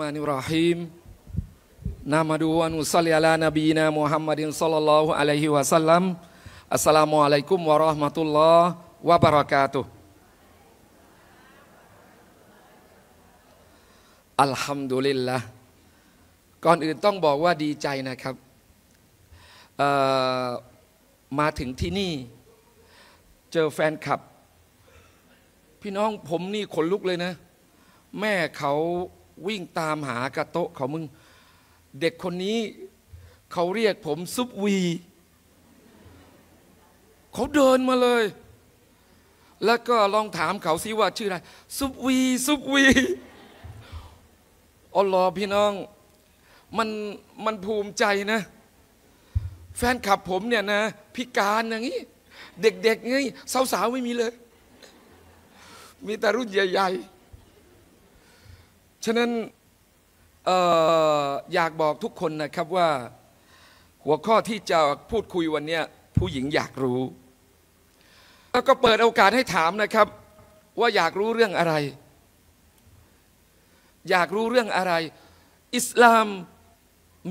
الرحمن الرحيم نحمده ونصلي على نبينا محمد صلى الله عليه وسلم السلام عليكم ورحمة الله وبركاته อัลฮัมดุลิลละก่อนอื่นต้องบอกว่าดีใจนะครับมาถึงที่นี่ เจอแฟนคลับ พี่น้องผมนี่ขนลุกเลยนะ แม่เขาวิ่งตามหากระโต๊ะเขามึง เด็กคนนี้ เขาเรียกผม ซุปวี เขาเดินมาเลย แล้วก็ลองถามเขาซิว่าชื่ออะไรซุปวี ซุปวีอลอหรอพี่น้อง มัน มันภูมิใจนะ แฟนขับผมเนี่ยนะ พิการอย่างนี้ เด็กๆงี้สาวๆไม่มีเลย มีแต่รุ่นใหญ่ๆฉะนั้นอออยากบอกทุกคนนะครับว่าหัวข้อที่จะพูดคุยวันนี้ผู้หญิงอยากรู้แล้วก็เปิดโอกาสให้ถามนะครับ ว่าอยากรู้เรื่องอะไร อยากรู้เรื่องอะไร อิสลาม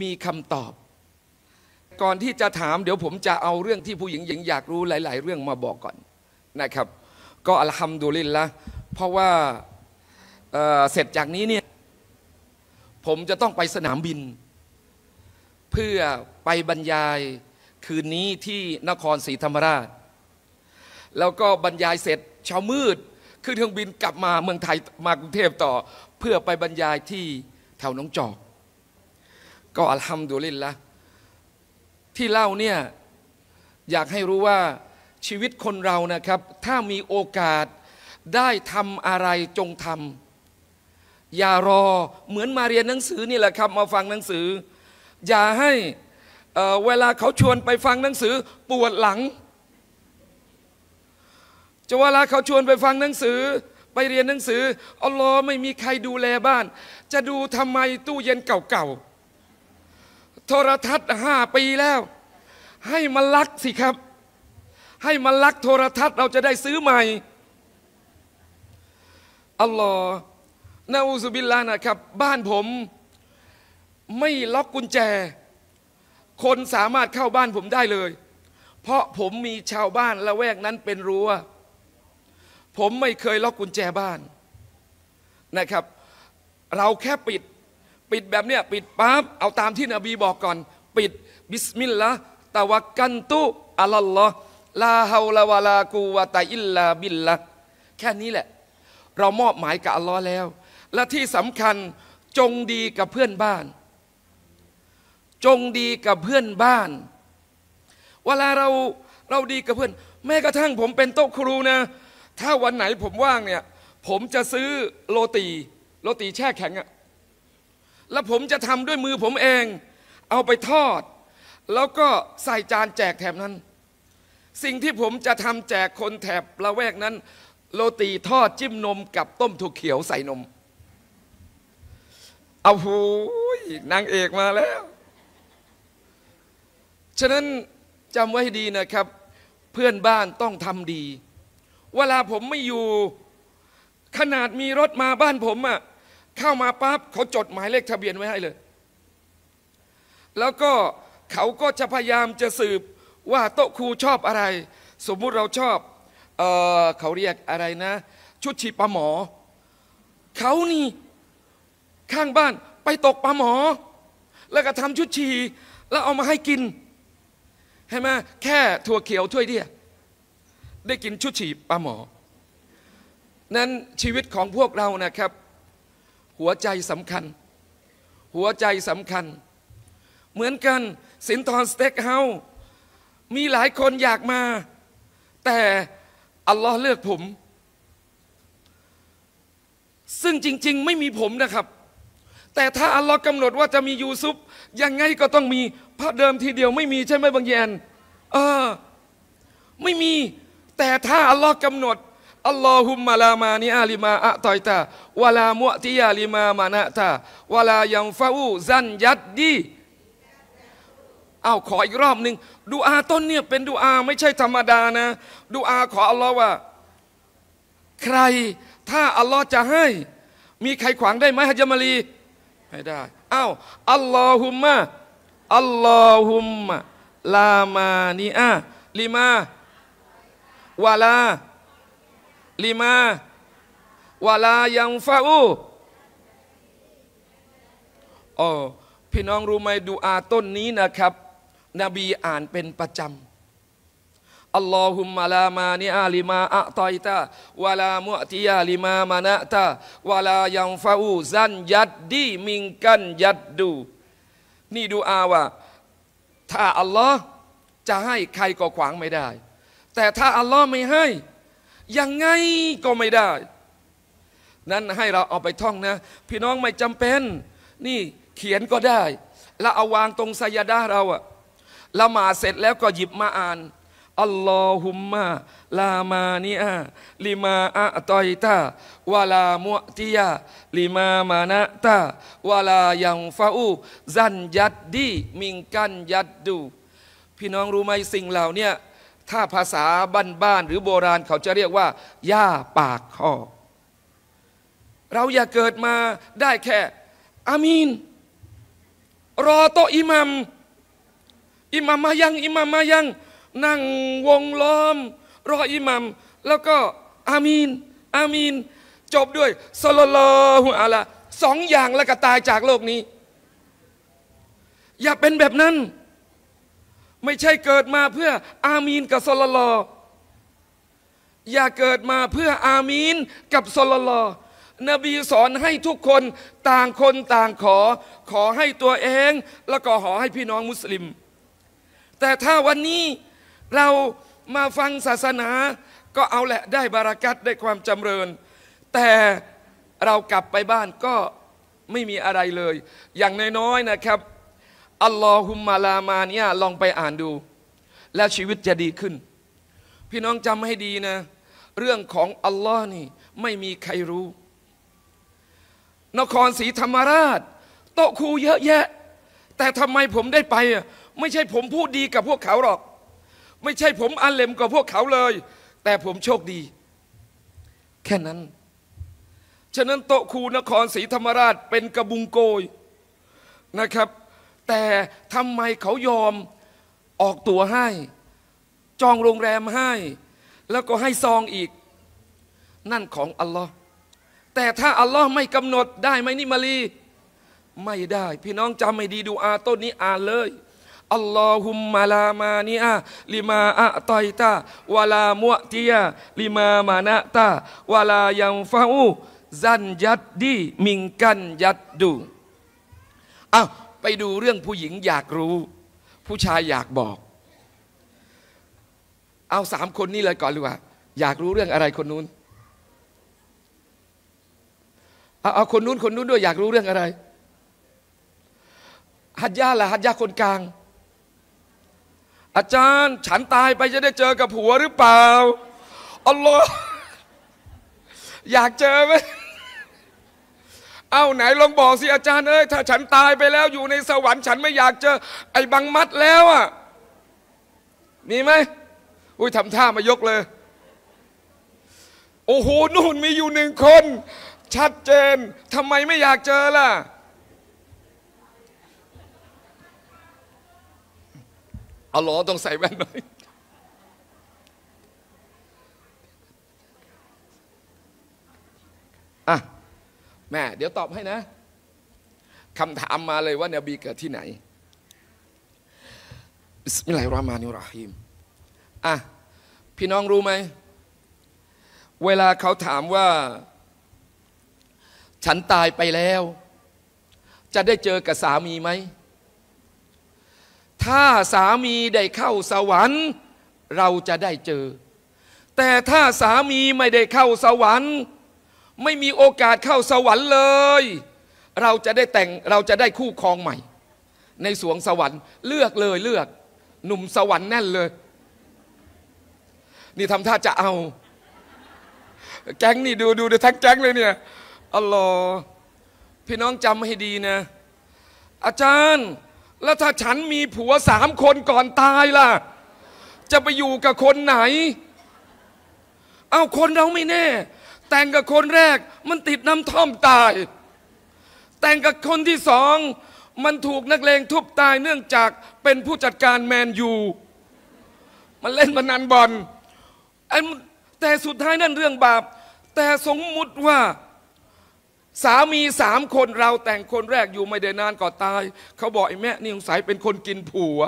มีคำตอบ ก่อนที่จะถามเดี๋ยวผมจะเอาเรื่องที่ผู้หญิงหญิง อยากรู้หลาย ๆ เรื่องมาบอกก่อนนะครับ ก็อัลฮัมดุลิลละเพราะว่าเเสร็จจากนี้เนี่ยผมจะต้องไปสนามบิน เพื่อไปบรรยายคืนนี้ที่นครศรีธรรมราช แล้วก็บรรยายเสร็จเช้ามืด ขึ้นเครื่องบินกลับมาเมืองไทยมากรุงเทพต่อ เพื่อไปบรรยายที่แถวน้องจอก ก็อัลฮัมดุลิลละที่เล่าเนี่ย อยากให้รู้ว่าชีวิตคนเรานะครับ ถ้ามีโอกาสได้ทำอะไรจงทำอย่ารอเหมือนมาเรียนหนังสือนี่แหละครับ มาฟังหนังสือ อย่าให้เวลาเขาชวนไปฟังหนังสือ ปวดหลัง จะเวลาเขาชวนไปฟังหนังสือไปเรียนหนังสืออัลลอฮ์ไม่มีใครดูแลบ้าน จะดูทำไมตู้เย็นเก่าๆโทรทัศน์ห้าปีแล้ว ให้มาลักสิครับ ให้มาลักโทรทัศน์เราจะได้ซื้อใหม่ อัลลอฮ์นาอูซุบิลลานะครับ บ้านผมไม่ล็อกกุญแจ คนสามารถเข้าบ้านผมได้เลย เพราะผมมีชาวบ้านละแวกนั้นเป็นรั้วผมไม่เคยล็อกกุญแจบ้านนะครับ เราแค่ปิดปิดแบบเนี้ยปิดปั๊บเอาตามที่นบีบอกก่อน ปิดบิสมิลลาห์ตะวักกันตุอัลลอฮ์ลาฮาวลาวาลากูวะตาอิลลาบิลละแค่นี้แหละ เรามอบหมายกับอัลลอฮ์แล้วและที่สำคัญจงดีกับเพื่อนบ้าน จงดีกับเพื่อนบ้าน เวลาเรา เราดีกับเพื่อน แม้กระทั่งผมเป็นโต๊ะครูนะ ถ้าวันไหนผมว่างเนี่ย ผมจะซื้อโรตี โรตีแช่แข็งอะ แล้วผมจะทำด้วยมือผมเอง เอาไปทอด แล้วก็ใส่จานแจกแถบนั้น สิ่งที่ผมจะทำแจกคนแถบละแวกนั้นโรตีทอดจิ้มนมกับต้มถั่วเขียวใส่นมเอาหูนางเอกมาแล้ว ฉะนั้นจำไว้ให้ดีนะครับ เพื่อนบ้านต้องทำดี เวลาผมไม่อยู่ขนาดมีรถมาบ้านผมอะเข้ามาปั๊บเขาจดหมายเลขทะเบียนไว้ให้เลย แล้วก็เขาก็จะพยายามจะสืบว่าโต๊ะครูชอบอะไร สมมุติเราชอบ เออเขาเรียกอะไรนะ ชุดชีปะหมอ เขานี่ข้างบ้านไปตกปลาหมอ แล้วก็ทำชุดชีแล้วเอามาให้กินเห็นไหมแค่ถั่วเขียวถ้วยเดียวได้กินชุดฉีปลาหมอ นั้น ชีวิตของพวกเรานะครับ หัวใจสำคัญ หัวใจสำคัญ เหมือนกันสินทรสเต็กเฮามีหลายคนอยากมา แต่อัลลอฮ์เลือกผม ซึ่งจริง ๆไม่มีผมนะครับแต่ถ้าอัลลอฮ์กำหนดว่าจะมียูซุปยังไงก็ต้องมี พระเดิมทีเดียวไม่มีใช่ไหมบางแยนเออ ไม่มี แต่ถ้าอัลลอฮ์กำหนดอัลลอฮุมมาลามานิอาลิมาอะตอยตาวลามุติยาลิมามานะตาวลายังฟาอูซันยัดดีเอาขออีกรอบหนึ่งดูอาต้นเนี่ยเป็นดูอาไม่ใช่ธรรมดานะดูอาขออัลลอฮ์ว่า ใคร ถ้าอัลลอฮ์จะให้ มีใครขวางได้ไหมฮะจามารีไม่ได้ อ้าว อัลลอฮุมะ อัลลอฮุมะ ลามานีอาลิมาวาลาลิมาวาลา ยังฟาอูอ๋อพี่น้องรู้ไหมดูอาต้นนี้นะครับ นบีอ่านเป็นประจำอัลลอฮุมมาลามานิอาลิมาอะตอยตาวะลามุอติยาลิมามานะตาวะลายังฟาอูซันยัดดี มิงกันยัดดู นี่ดูอาว่าถ้าอัลลอฮ์จะให้ใครก็ขวางไม่ได้ แต่ถ้าอัลลอฮ์ไม่ให้ ยังไง ก็ไม่ได้ นั้นให้เราเอาไปท่องนะ พี่น้องไม่จำเป็น นี่เขียนก็ได้ แล้วเอาวางตรงสยดาเราอะละหมาดเสร็จแล้วก็หยิบมาอ่านอัลลอฮุมมาลามานีอาลิมาอัตอยตาวาลามุติยาลิมามานะตาวาลายังฟาอูซันยัดดี มิงกันยัดดู พี่น้องรู้ไหมสิ่งเหล่านี้ถ้าภาษาบ้านๆหรือโบราณเขาจะเรียกว่าหญ้าปากคอเราอย่าเกิดมาได้แค่อามีนรอโตอิมัมอิมัมมายังอิมัมมายังนั่งวงล้อม รออิหมัมแล้วก็อามีนอามีนจบด้วยสลลฮุอะละสองอย่างแล้วก็ตาย จากโลกนี้ อย่าเป็นแบบนั้นไม่ใช่เกิดมาเพื่ออามีนกับสลลออย่าเกิดมาเพื่ออามีนกับสลลอนบีสอนให้ทุกคนต่างคนต่างขอ ขอให้ตัวเองแล้วก็ขอให้พี่น้องมุสลิม แต่ถ้าวันนี้เรามาฟังศาสนาก็เอาแหละได้บารากัตได้ความจำเริญ แต่เรากลับไปบ้านก็ไม่มีอะไรเลย อย่างน้อยๆ นะครับ อัลลอฮุมมาลามาเนี่ยลองไปอ่านดู แล้วชีวิตจะดีขึ้น พี่น้องจำให้ดีนะ เรื่องของอัลลอฮ์นี่ไม่มีใครรู้ นครศรีธรรมราชโต๊ะครูเยอะแยะ แต่ทำไมผมได้ไปอ่ะไม่ใช่ผมพูดดีกับพวกเขาหรอกไม่ใช่ผมอาเลมกว่าพวกเขาเลย แต่ผมโชคดี แค่นั้น ฉะนั้นโตคูนครศรีธรรมราชเป็นกระบุงโกยนะครับ แต่ทำไมเขายอมออกตั๋วให้ จองโรงแรมให้ แล้วก็ให้ซองอีก นั่นของอัลลอฮ์แต่ถ้าอัลลอฮ์ไม่กำหนดได้ไหมนี่มาลี ไม่ได้ พี่น้องจำไม่ดีดูอาต้นนี้อ่านเลยอัลลอฮุมมาลามานีอาลิมาอะตอยตาวะลามุติยาลิมามานะตาวะลายังฟาอูซันยัดดีมิงกันยัดดูอ้าวไปดูเรื่องผู้หญิง อยากรู้ ผู้ชายอยากบอก เอาสามคนนี้เลยก่อนดีกว่า อยากรู้เรื่องอะไร คนนู้นเอาเอาคนนู้น คนนู้นด้วยอยากรู้เรื่องอะไรฮัจญาล่ะฮัจญาคนกลางอาจารย์ฉันตายไปจะได้เจอกับผัวหรือเปล่า อัลลอฮ์อยากเจอไหมเอาไหนลองบอกสิอาจารย์เอ้ยถ้าฉันตายไปแล้วอยู่ในสวรรค์ ฉันไม่อยากเจอไอ้บังมัดแล้วอ่ะ มีไหม อุ้ยทำท่ามายกเลย โอ้โห นู่นมีอยู่หนึ่งคนชัดเจน ทำไมไม่อยากเจอล่ะเอาล้อต้องใส่แว่นหน่อย อ่ะ แม่ เดี๋ยวตอบให้นะคำถามมาเลยว่านบีเกิดที่ไหนบิสมิลลาฮิรรามานิราฮีมอ่ะพี่น้องรู้ไหม เวลาเขาถามว่า ฉันตายไปแล้ว จะได้เจอกับสามีไหมถ้าสามีได้เข้าสวรรค์ เราจะได้เจอ แต่ถ้าสามีไม่ได้เข้าสวรรค์ ไม่มีโอกาสเข้าสวรรค์เลย เราจะได้แต่งเราจะได้คู่ครองใหม่ ในสวงสวรรค์เลือกเลยเลือกหนุ่มสวรรค์แน่นเลย นี่ทำท่าจะเอาแก๊งนี่ดูดูดูทักแก๊งเลยเนี่ยอ๋อพี่น้องจำให้ดีนะ อาจารย์แล้วถ้าฉันมีผัวสามคนก่อนตายล่ะ จะไปอยู่กับคนไหน เอาคนเราไม่แน่ แต่งกับคนแรกมันติดน้ำท่อมตาย แต่งกับคนที่สองมันถูกนักเลงทุบตายเนื่องจากเป็นผู้จัดการแมนยูมันเล่นมานันบอลแต่สุดท้ายนั่นเรื่องบาปแต่สมมุติว่าสามีสามคนเราแต่งคนแรกอยู่ไม่ได้นานก็ตายเขาบอกไอ้แม่นี่สงสัยเป็นคนกินผัว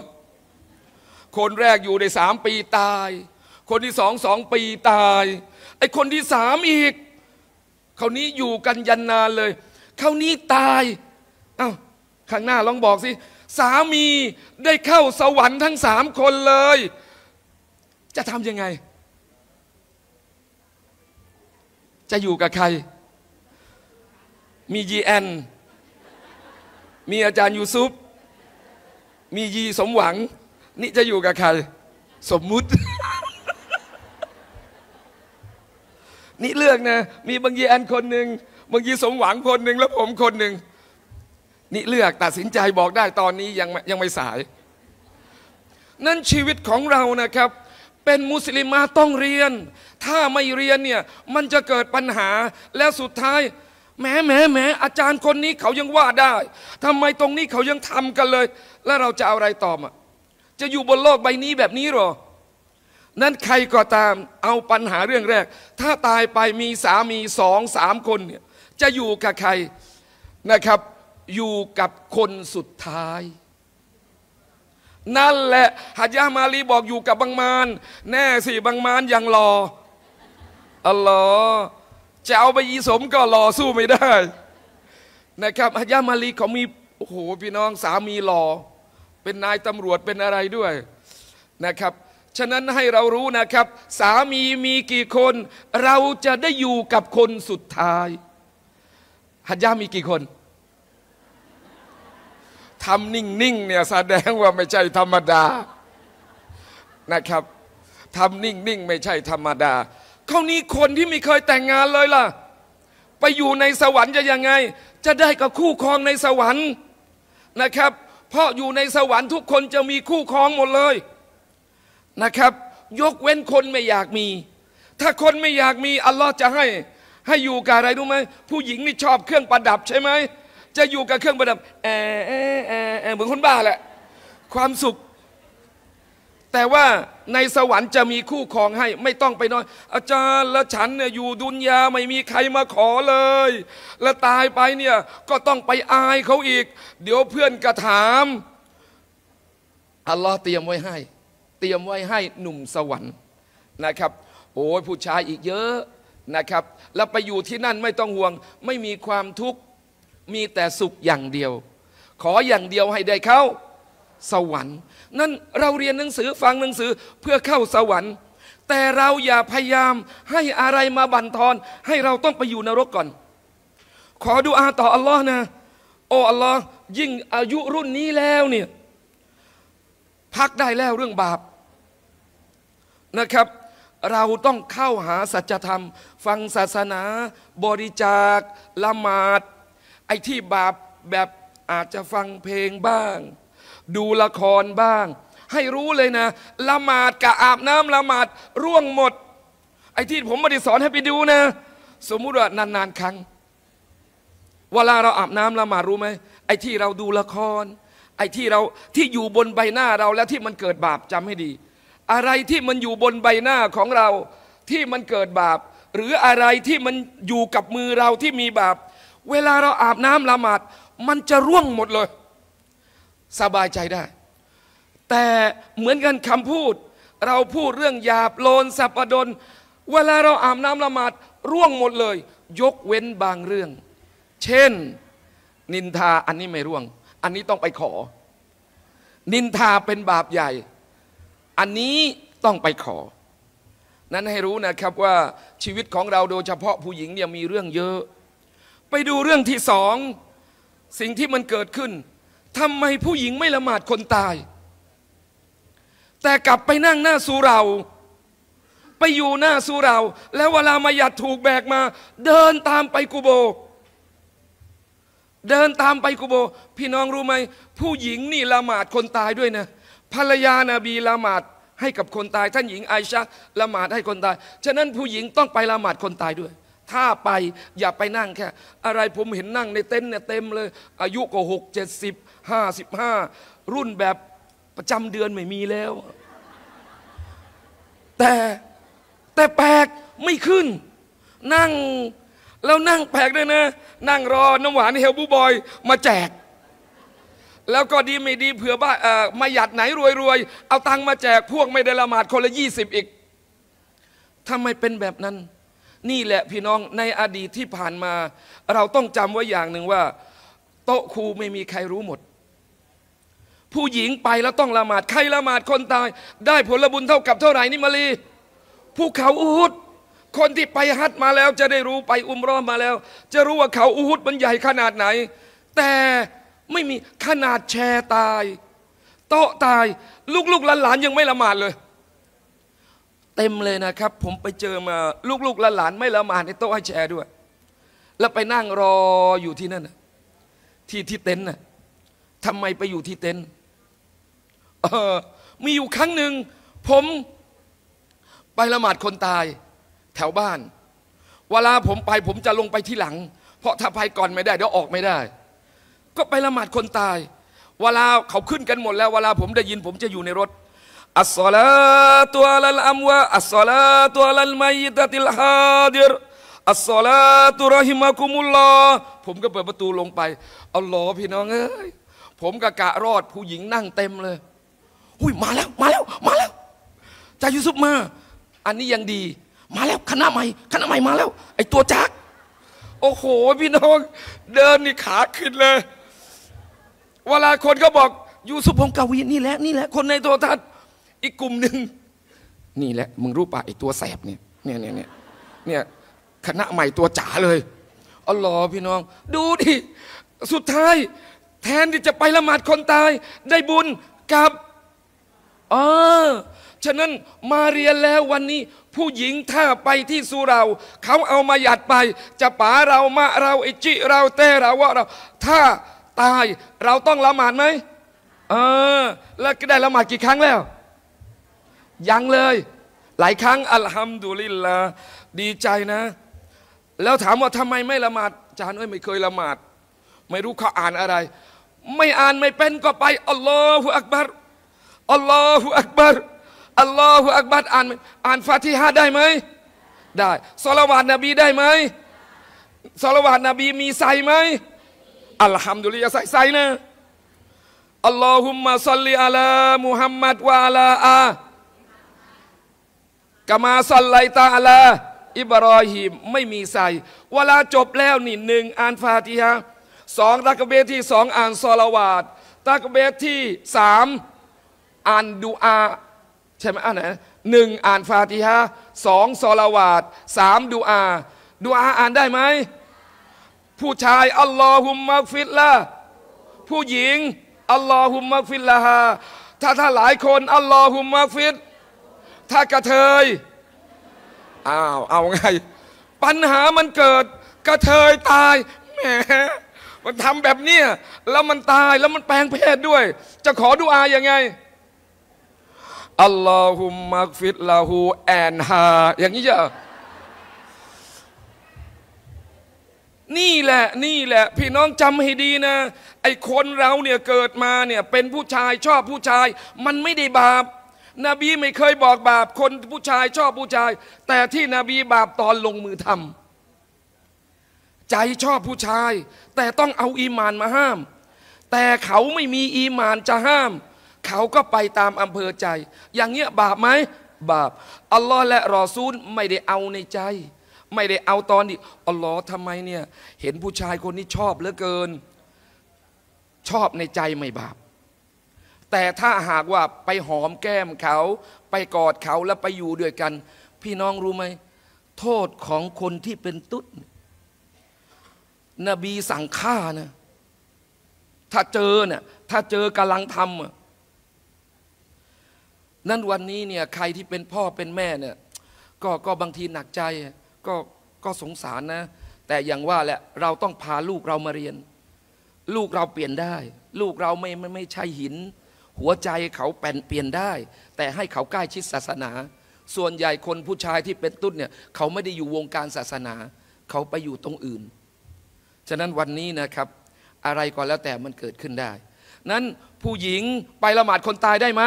คนแรกอยู่ได้สามปีตาย คนที่สองสองปีตาย ไอ้คนที่สามอีก เขานี้อยู่กันยันนานเลย เขานี้ตาย เอา้าข้างหน้าลองบอกสิ สามีได้เข้าสวรรค์ทั้งสามคนเลย จะทำยังไง จะอยู่กับใครมียีแอนมีอาจารย์ยูซุป มียีสมหวัง นี่จะอยู่กับใคร สมมุติ นี่เลือกนะ มีบางยีแอนคนหนึ่งบางยีสมหวังคนหนึ่งแล้วผมคนหนึ่ง นี่เลือก ตัดสินใจบอกได้ตอนนี้ยังยังไม่สาย นั่นชีวิตของเรานะครับ เป็นมุสลิมาต้องเรียน ถ้าไม่เรียนเนี่ย มันจะเกิดปัญหา และสุดท้ายแม้แม้แม้อาจารย์คนนี้เขายังว่าได้ ทำไมตรงนี้เขายังทำกันเลย แล้วเราจะเอาอะไรตอบอ่ะจะอยู่บนโลกใบนี้แบบนี้หรอนั้นใครก็ตามเอาปัญหาเรื่องแรก ถ้าตายไปมีสามีสองสามคนเนี่ยจะอยู่กับใครนะครับ อยู่กับคนสุดท้าย นั่นแหละฮัจยามาลีบอกอยู่กับบังมาน แน่สิบังมานยังรออัลลอฮจะเอาไปยีสมก็หล่อสู้ไม่ได้นะครับฮจยามาลีเขามีโอ้โหพี่น้อง สามีหล่อเป็นนายตำรวจเป็นอะไรด้วยนะครับ ฉะนั้นให้เรารู้นะครับ สามีมีกี่คนเราจะได้อยู่กับคนสุดท้ายฮัจยามีกี่คนทำนิ่งๆเนี่ยแสดงว่าไม่ใช่ธรรมดานะครับทำนิ่งๆไม่ใช่ธรรมดาเท่านี้คนที่ไม่เคยแต่งงานเลยล่ะไปอยู่ในสวรรค์จะยังไง จะได้กับคู่ครองในสวรรค์นะครับ เพราะอยู่ในสวรรค์ทุกคนจะมีคู่ครองหมดเลยนะครับ ยกเว้นคนไม่อยากมี ถ้าคนไม่อยากมีอัลลอฮ์จะให้ ให้อยู่กับอะไรรู้ไหมผู้หญิงนี่ชอบเครื่องประดับใช่ไหมจะอยู่กับเครื่องประดับแอแอแอเหมือนคนบ้าแหละความสุขแต่ว่าในสวรรค์จะมีคู่ครองให้ ไม่ต้องไปนอนอาจารย์และฉันเนี่ยอยู่ดุนยาไม่มีใครมาขอเลย และตายไปเนี่ยก็ต้องไปอายเขาอีก เดี๋ยวเพื่อนกระถามอัลลอฮ์เตรียมไว้ให้ เตรียมไว้ให้หนุ่มสวรรค์นะครับโอ้ยผู้ชายอีกเยอะนะครับ แล้วไปอยู่ที่นั่นไม่ต้องห่วงไม่มีความทุกข์มีแต่สุขอย่างเดียว ขออย่างเดียวให้ได้เข้า สวรรค์นั่นเราเรียนหนังสือฟังหนังสือเพื่อเข้าสวรรค์ แต่เราอย่าพยายามให้อะไรมาบั่นทอน ให้เราต้องไปอยู่นรกก่อน ขอดูอาต่ออัลลอฮ์นะโอ้อัลลอฮ์ยิ่งอายุรุ่นนี้แล้วเนี่ยพักได้แล้วเรื่องบาปนะครับ เราต้องเข้าหาสัจธรรมฟังศาสนา บริจาคละหมาดไอ้ที่บาปแบบอาจจะฟังเพลงบ้างดูละครบ้าง ให้รู้เลยนะละหมาดกับอาบน้ำละหมาดร่วงหมด ไอ้ที่ผมไม่ได้สอนให้ไปดูนะ สมมุติว่านานๆครั้ง เวลาเราอาบน้ำละหมาดรู้ไหมไอ้ที่เราดูละคร ไอ้ที่เราที่อยู่บนใบหน้าเราแล้วที่มันเกิดบาปจำให้ดี อะไรที่มันอยู่บนใบหน้าของเราที่มันเกิดบาป หรืออะไรที่มันอยู่กับมือเราที่มีบาป เวลาเราอาบน้ำละหมาดมันจะร่วงหมดเลยสบายใจได้ แต่เหมือนกันคำพูด เราพูดเรื่องหยาบโลน สับปะดน เวลาเราอาบน้ำละหมาดร่วงหมดเลย ยกเว้นบางเรื่อง เช่นนินทาอันนี้ไม่ร่วง อันนี้ต้องไปขอ นินทาเป็นบาปใหญ่ อันนี้ต้องไปขอ นั้นให้รู้นะครับว่าชีวิตของเราโดยเฉพาะผู้หญิงเนี่ยมีเรื่องเยอะ ไปดูเรื่องที่สองสิ่งที่มันเกิดขึ้นทำไมผู้หญิงไม่ละหมาดคนตาย แต่กลับไปนั่งหน้าสูเรา ไปอยู่หน้าสูเรา แล้วเวลามายัดถูกแบกมา เดินตามไปกูโบ เดินตามไปกูโบ พี่น้องรู้ไหม ผู้หญิงนี่ละหมาดคนตายด้วยนะภรรยานาบีละหมาด ให้กับคนตาย ท่านหญิงไอชะละหมาดให้คนตายฉะนั้นผู้หญิงต้องไปละหมาดคนตายด้วย ถ้าไปอย่าไปนั่งแค่อะไรผมเห็นนั่ง ในเต็นท์เนี่ยเต็มเลย อายุก็หกเจ็ดสิบหห้าสิบ้ารุ่นแบบประจำเดือนไม่มีแล้ว แต่แต่แปลกไม่ขึ้น นั่ง แล้วนั่งแปลกด้วยนะ นั่งรอน้ำหวานเฮลบูบอย มาแจก แล้วก็ดีไม่ดีเผื่อบ้าเออมาหยัดไหนรวยๆเอาตังมาแจก พวกไม่ได้ละหมาดคนละยี่สิบอีกทำไมเป็นแบบนั้น นี่แหละพี่น้องในอดีตที่ผ่านมา เราต้องจำไว้อย่างหนึ่งว่า โต๊ะครูไม่มีใครรู้หมดผู้หญิงไปแล้วต้องละหมาด ใครละหมาดคนตาย ได้ผลบุญเท่ากับเท่าไหร่นี่มาลีภูเขาอูฮุดคนที่ไปฮัทมาแล้ว จะได้รู้ไปอุมรอมมาแล้ว จะรู้ว่าเขาอูฮุดมันใหญ่ขนาดไหน แต่ไม่มีขนาดแชร์ตายโต๊ะตาย ลูกๆหลานๆยังไม่ละหมาดเลย เต็มเลยนะครับ ผมไปเจอมาลูกๆหลานๆไม่ละหมาดในโต๊ะให้แชร์ด้วย แล้วไปนั่งรออยู่ที่นั่นที่ที่เต็นท์น่ะทำไมไปอยู่ที่เต็นท์มีอยู่ครั้งหนึ่งผมไปละหมาดคนตาย แถวบ้าน เวลาผมไป ผมจะลงไปที่หลัง เพราะถ้าไปก่อนไม่ได้เดี๋ยวออกไม่ได้ ก็ไปละหมาดคนตาย เวลาเขาขึ้นกันหมดแล้ว เวลาผมได้ยิน ผมจะอยู่ในรถอัสซาลาตัวลัลอัมวะอัสซาลาตัวลัลมัยตะติลฮาดิรอัสซาลาตุรหิมะกุมุลลอผมก็เปิดประตูลงไปอัลลอฮ์พี่น้องเอ้ยผมกะกะรอด ผู้หญิงนั่งเต็มเลยอุ้ย มาแล้วมาแล้วมาแล้วจายูซุปมาอันนี้ยังดี มาแล้วคณะใหม่ คณะใหม่มาแล้ว ไอตัวจักโอ้โห พี่น้อง เดินนี่ขาขึ้นเลย เวลาคนก็บอกยูซุปพงกาวีนี่แหละนี่แหละคนในตัวทัดอีกกลุ่มหนึ่งนี่แหละมึงรู้ป่ะไอตัวแสบเนี่ยเนี่ยเนี่ยเนี่ยเนี่ยคณะใหม่ตัวจ๋าเลยอ๋อรอพี่น้อง ดูดิ สุดท้าย แทนที่จะไปละหมาดคนตายได้บุญกับเออฉะนั้นมาเรียนแล้ววันนี้ ผู้หญิงถ้าไปที่สุเรา เขาเอามาหยัดไป จะป๋าเรามาเราไอจิเราเตเราว่าเราถ้าตายเราต้องละหมาดไหมเออแล้วก็ได้ละหมาดกี่ครั้งแล้ว ยังเลย หลายครั้งอัลฮัมดุลิลลาดีใจนะ แล้วถามว่าทำไมไม่ละหมาดจานเอ้ยไม่เคยละหมาด ไม่รู้เขาอ่านอะไร ไม่อ่านไม่เป็นก็ไปอัลลอฮฺอักบาร์อัลลอฮฺอักบารอัลลอฮฺอักบารอ่านอ่านฟาติฮะได้ไหมได้สลาวาตนบีได้ไหมสลาวาตนบีมีใส่ไหมอัลฮัมดุลิยาใส่ใส่นะอัลลอฮุมะซัลลิอัลามุฮัมมัดวะลาอากามาซัลไลตาอัลาอิบรอฮิมไม่มีใส่ เวลาจบแล้วนี่หนึ่งอ่านฟาติฮะสองตักเบที่สอง อ่านซอลาวาตตักเบทที่สามอ่านดูอา ใช่ไหมอ่านไหนหนึ่งอ่านฟาติฮะสองสอลาวาดสามดูอา ดูอาอ่านได้ไหม ผู้ชายอัลลอฮุมมักฟิลละผู้หญิงอัลลอฮุมมักฟิลละฮาถ้าถ้าหลายคนอัลลอฮุมมักฟิลถ้ากระเทยอ้าวเอาไง ปัญหามันเกิดกระเทยตายแหมมันทำแบบนี้แล้วมันตายแล้วมันแปลงเพศด้วย จะขอดูอาอย่างไงอัลลอฮุมมักฟิดลาหูแอนฮา อย่างนี้จ้ะนี่แหละนี่แหละ พี่น้องจำให้ดีนะ ไอคนเราเนี่ยเกิดมาเนี่ยเป็นผู้ชาย ชอบผู้ชาย มันไม่ได้บาป นบีไม่เคยบอกบาปคนผู้ชาย ชอบผู้ชาย แต่ที่นบีบาปตอนลงมือทำใจชอบผู้ชาย แต่ต้องเอาอีมานมาห้าม แต่เขาไม่มีอีมานจะห้ามเขาก็ไปตามอำเภอใจ อย่างเงี้ยบาปไหม บาปอัลลอฮ์และรอซูลไม่ได้เอาในใจ ไม่ได้เอาตอนนี้อัลลอฮ์ทำไมเนี่ย เห็นผู้ชายคนนี้ชอบเหลือเกิน ชอบในใจไม่บาป แต่ถ้าหากว่าไปหอมแก้มเขา ไปกอดเขาแล้วไปอยู่ด้วยกัน พี่น้องรู้ไหม โทษของคนที่เป็นตุ๊ดนบีสั่งฆ่านะถ้าเจอเนะ่ยถ้าเจอกำลังทำนั่นวันนี้เนี่ยใครที่เป็นพ่อเป็นแม่เนี่ยก็ก็บางทีหนักใจ ก็ก็สงสารนะ แต่อย่างว่าแหละเราต้องพาลูกเรามาเรียน ลูกเราเปลี่ยนได้ ลูกเราไม่ไม่ไม่ใช่หิน หัวใจเขาแปลนเปลี่ยนได้ แต่ให้เขาใกล้ชิดศาสนา ส่วนใหญ่คนผู้ชายที่เป็นตุ้นเนี่ยเขาไม่ได้อยู่วงการศาสนา เขาไปอยู่ตรงอื่นฉะนั้นวันนี้นะครับอะไรก็แล้วแต่มันเกิดขึ้นได้นั้นผู้หญิงไปละหมาดคนตายได้ไหม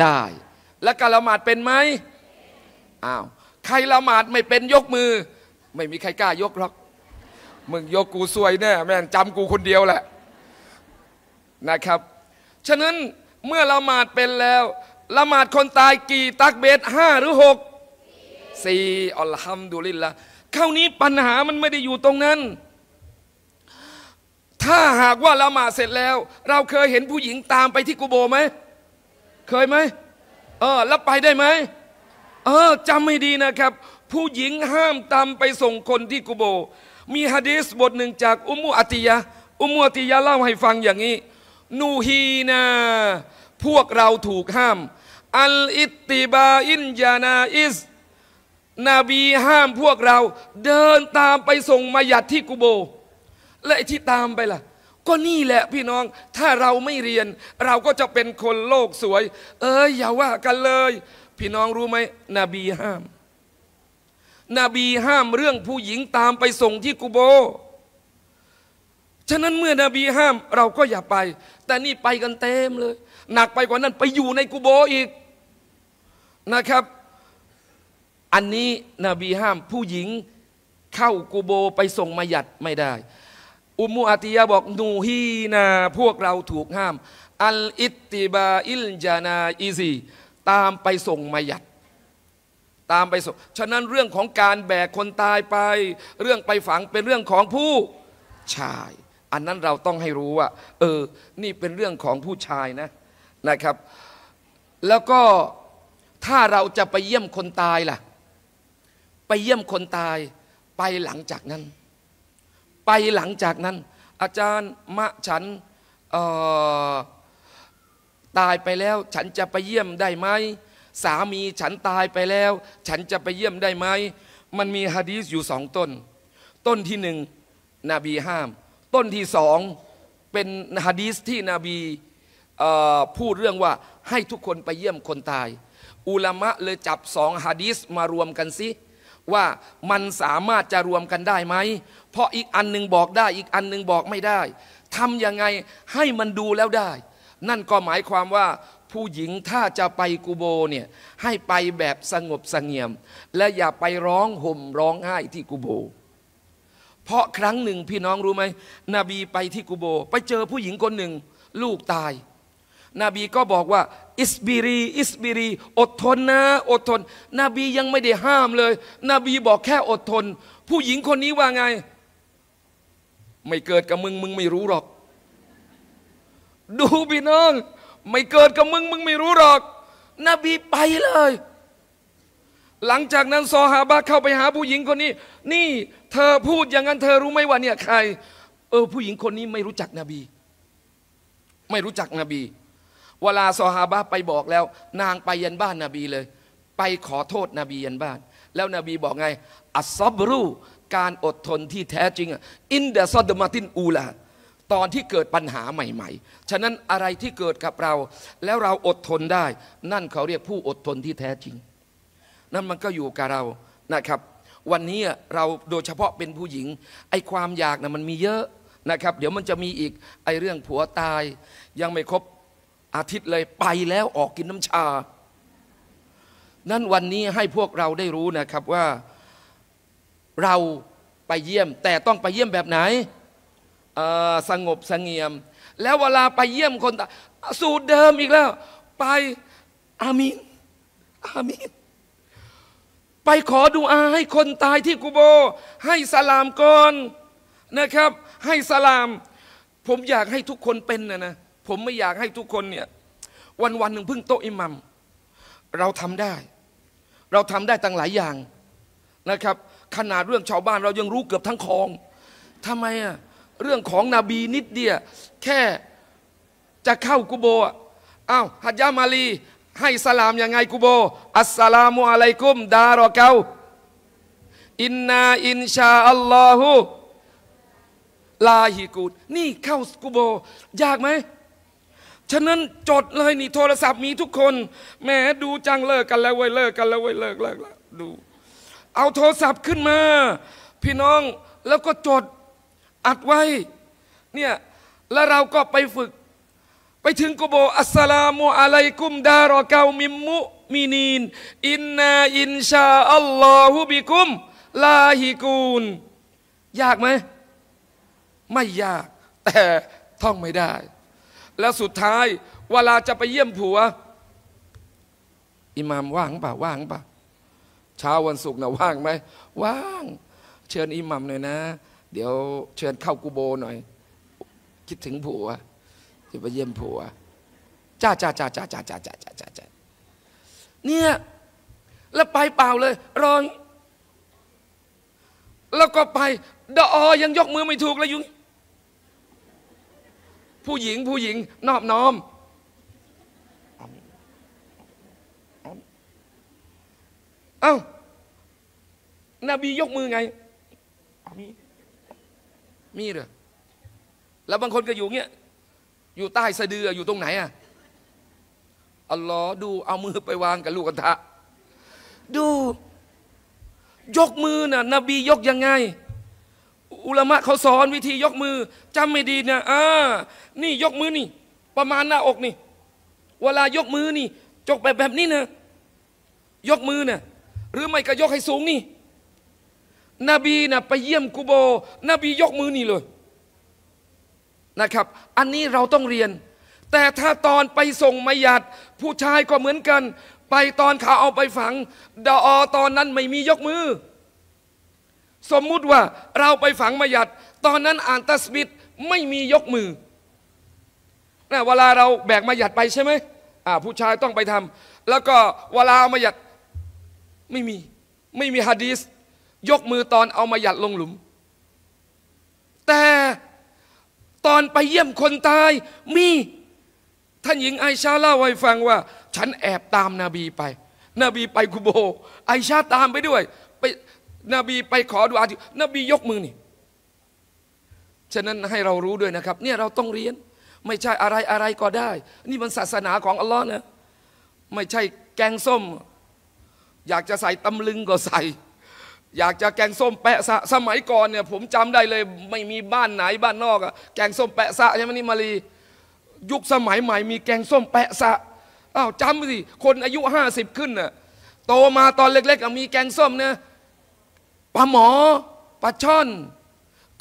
ได้และการละหมาดเป็นไหมอ้าวใครละหมาดไม่เป็นยกมือ ไม่มีใครกล้ายกหรอกมึงยกกูสวยแน่แม่งจำกูคนเดียวแหละนะครับฉะนั้นเมื่อละหมาดเป็นแล้วละหมาดคนตายกี่ตักเบสห้าหรือหกสี่อัลฮัมดุลิลละคราวนี้ปัญหามันไม่ได้อยู่ตรงนั้น ถ้าหากว่าละหมาดเสร็จแล้ว เราเคยเห็นผู้หญิงตามไปที่กูโบไหมเคยไหมเออแล้วไปได้ไหม เออจำไม่ดีนะครับ ผู้หญิงห้ามตามไปส่งคนที่กุโบ มีฮะดีสบทหนึ่งจากอุมุอติยะอุมุอติยะเล่าให้ฟังอย่างนี้ นูฮีนา พวกเราถูกห้าม อัลอิตติบาอินยานาอิสนบีห้ามพวกเรา เดินตามไปส่งมายัดที่กุโบ และที่ตามไปล่ะก็นี่แหละพี่น้องถ้าเราไม่เรียน เราก็จะเป็นคนโลกสวย เอ้ยอย่าว่ากันเลย พี่น้องรู้ไหมนบีห้ามนบีห้ามเรื่องผู้หญิงตามไปส่งที่กูโบ ฉะนั้นเมื่อนบีห้ามเราก็อย่าไป แต่นี่ไปกันเต็มเลย หนักไปกว่านั้นไปอยู่ในกูโบอีกนะครับ อันนี้นบีห้ามผู้หญิงเข้ากูโบไปส่งมายัดไม่ได้อุมูอาติยาบอกนูฮีนา พวกเราถูกห้ามอัลอิตติบาอิลจานาอีซีตามไปส่งมายัดตามไปส่งฉะนั้นเรื่องของการแบกคนตายไป เรื่องไปฝังเป็นเรื่องของผู้ชาย อันนั้นเราต้องให้รู้ว่า เออ นี่เป็นเรื่องของผู้ชายนะ นะครับ แล้วก็ถ้าเราจะไปเยี่ยมคนตายล่ะ ไปเยี่ยมคนตายไปหลังจากนั้นไปหลังจากนั้นอาจารย์มะฉันตายไปแล้วฉันจะไปเยี่ยมได้ไหม สามีฉันตายไปแล้วฉันจะไปเยี่ยมได้ไหม มันมีฮะดีสอยู่สองต้น ต้นที่หนึ่งนบีห้าม ต้นที่สองเป็นฮะดีสที่นบีพูดเรื่องว่าให้ทุกคนไปเยี่ยมคนตายอุลามะเลยจับสองฮะดีสมารวมกันซิว่ามันสามารถจะรวมกันได้ไหม เพราะอีกอันหนึ่งบอกได้อีกอันหนึ่งบอกไม่ได้ทำยังไงให้มันดูแล้วได้ นั่นก็หมายความว่า ผู้หญิงถ้าจะไปกูโบเนี่ยให้ไปแบบสงบสงเงียม และอย่าไปร้องห่มร้องไห้ที่กูโบ เพราะครั้งหนึ่งพี่น้องรู้ไหมนบีไปที่กูโบ ไปเจอผู้หญิงคนหนึ่งลูกตาย นบีก็บอกว่าอิสบิรีอิสบิรีอดทนนะอดทนนบียังไม่ได้ห้ามเลยนบีบอกแค่อดทน ผู้หญิงคนนี้ว่าไง ไม่เกิดกับมึงมึงไม่รู้หรอกดูพี่น้องไม่ เกิดกับมึงมึงไม่รู้หรอกนบีไปเลย หลังจากนั้นซอฮาบะเข้าไปหาผู้หญิงคนนี้ นี่เธอพูดอย่างนั้นเธอรู้ไหมว่าเนี่ยใคร เออ ผู้หญิงคนนี้ไม่รู้จักนบี ไม่รู้จักนบีเวลาซอฮาบะไปบอกแล้ว นางไปยันบ้านนาบีเลย ไปขอโทษนบียันบ้าน แล้วนบีบอกไงอัซบรูการอดทนที่แท้จริงอินเดซอดมาตินอูลาตอนที่เกิดปัญหาใหม่ๆฉะนั้นอะไรที่เกิดกับเรา แล้วเราอดทนได้ นั่นเขาเรียกผู้อดทนที่แท้จริง นั่นมันก็อยู่กับเรานะครับ วันนี้เราโดยเฉพาะเป็นผู้หญิงไอ้ความอยากนะมันมีเยอะนะครับ เดี๋ยวมันจะมีอีกไอ้เรื่องผัวตายยังไม่ครบอาทิตย์เลยไปแล้วออกกินน้ำชา นั่นวันนี้ให้พวกเราได้รู้นะครับว่า เราไปเยี่ยมแต่ต้องไปเยี่ยมแบบไหนสงบสงเงียม แล้วเวลาไปเยี่ยมคนสูตรเดิมอีกแล้ว ไปอามินอามินไปขอดูอาให้คนตายที่ กูโบ ให้สลามก่อนนะครับ ให้สลาม ผมอยากให้ทุกคนเป็นนะนะผมไม่อยากให้ทุกคนเนี่ยวันวันหนึ่งพึ่งโตอิหมัมเราทำได้ เราทำได้ตั้งหลายอย่างนะครับ ขนาดเรื่องชาวบ้านเรายังรู้เกือบทั้งคลองทำไมอะเรื่องของนบีนิดเดียวแค่จะเข้ากุโบอ่ะ้าวฮัจยามาลีให้สลาม ยังไงกุโบ อัสสลามุอะลัยกุมดารอเกาอินนาอินชาอัลลอฮุลาฮิกูดนี่เข้ากุโบยากไหมฉะนั้นจดเลยนี่โทรศัพท์มีทุกคนแหมดูจังเลิกกันแล้วเว้ยเลิกกันแล้วเว้ยเลิกเลิกแล้วดู เอาโทรศัพท์ขึ้นมาพี่น้องแล้วก็จดอัดไว้เนี่ย แล้วเราก็ไปฝึก ไปถึงกุโบ อัสลามุอะลัยกุมดารอกามิมุมินีนอินนาอินชาอัลลอฮุบิคุมลาฮิกูนยากไหมไม่ยาก แต่ท่องไม่ได้แล้วสุดท้ายเวลาจะไปเยี่ยมผัวอิหมามว่างป่าว่างป่าเช้าวันศุกร์นะว่างไหมว่าง เชิญอิหมามหน่อยนะ เดี๋ยวเชิญเข้ากูโบหน่อย คิดถึงผัวจะไปเยี่ยมผัวจ้าจ้าจ้าจ้าจ้าจ้าจ้าจ้าจ้าจ้าเนี่ยแล้วไปเปล่าเลย รอยแล้วก็ไปดออยังยกมือไม่ถูกเลยยุงผู้หญิง ผู้หญิง นอบน้อม เอ้านบียกมือไง มีมีเหรอแล้วบางคนก็อยู่เงี้ย อยู่ใต้สะดือ อยู่ตรงไหนอ่ะอัลลอดู เอามือไปวางกับลูกกระทะดู ยกมือนะ่ะนบียกยังไงอุลามะเขาสอนวิธียกมือจำไม่ดีเนี่ยอ่านี่ยกมือนี่ ประมาณหน้าอกนี่ เวลายกมือนี่ จกแบบแบบนี้นะยกมือเนี่ยหรือไม่ก็ยกให้สูงนี่ นบีนะไปเยี่ยมกูโบ นบียกมือนี่เลยนะครับ อันนี้เราต้องเรียน แต่ถ้าตอนไปส่งมายัดผู้ชายก็เหมือนกัน ไปตอนขาเอาไปฝังดอตอนนั้นไม่มียกมือสมมุติว่าเราไปฝังมายัด ตอนนั้นอ่านตัสบิดไม่มียกมือนะเวลาเราแบกมายัดไปใช่ไหมผู้ชายต้องไปทำ แล้วก็เวลาเอามายัดไม่มีไม่มีฮะดีสยกมือตอนเอามายัดลงหลุม แต่ตอนไปเยี่ยมคนตายมี ท่านหญิงไอชาเล่าให้ฟังว่า ฉันแอบตามนาบีไปนบีไปกุโบไอชาตามไปด้วยนบีไปขอดูอาอินบียกมือนี่ ฉะนั้นให้เรารู้ด้วยนะครับเนี่ยเราต้องเรียน ไม่ใช่อะไรอะไรก็ได้ นี่มันศาสนาของอัลลอฮ์นะ ไม่ใช่แกงส้ม อยากจะใส่ตำลึงก็ใส่ อยากจะแกงส้มแปะสะ สมัยก่อนเนี่ยผมจำได้เลย ไม่มีบ้านไหนบ้านนอกอะแกงส้ม แปะสะใช่ไหมนี่มาลี ยุคสมัยใหม่ มีแกงส้มแปะสะอ้าวจำสิ คนอายุห้าสิบขึ้นน่ะโตมาตอนเล็กๆมีแกงส้มเนี่ยปลาหมอปลาช่อน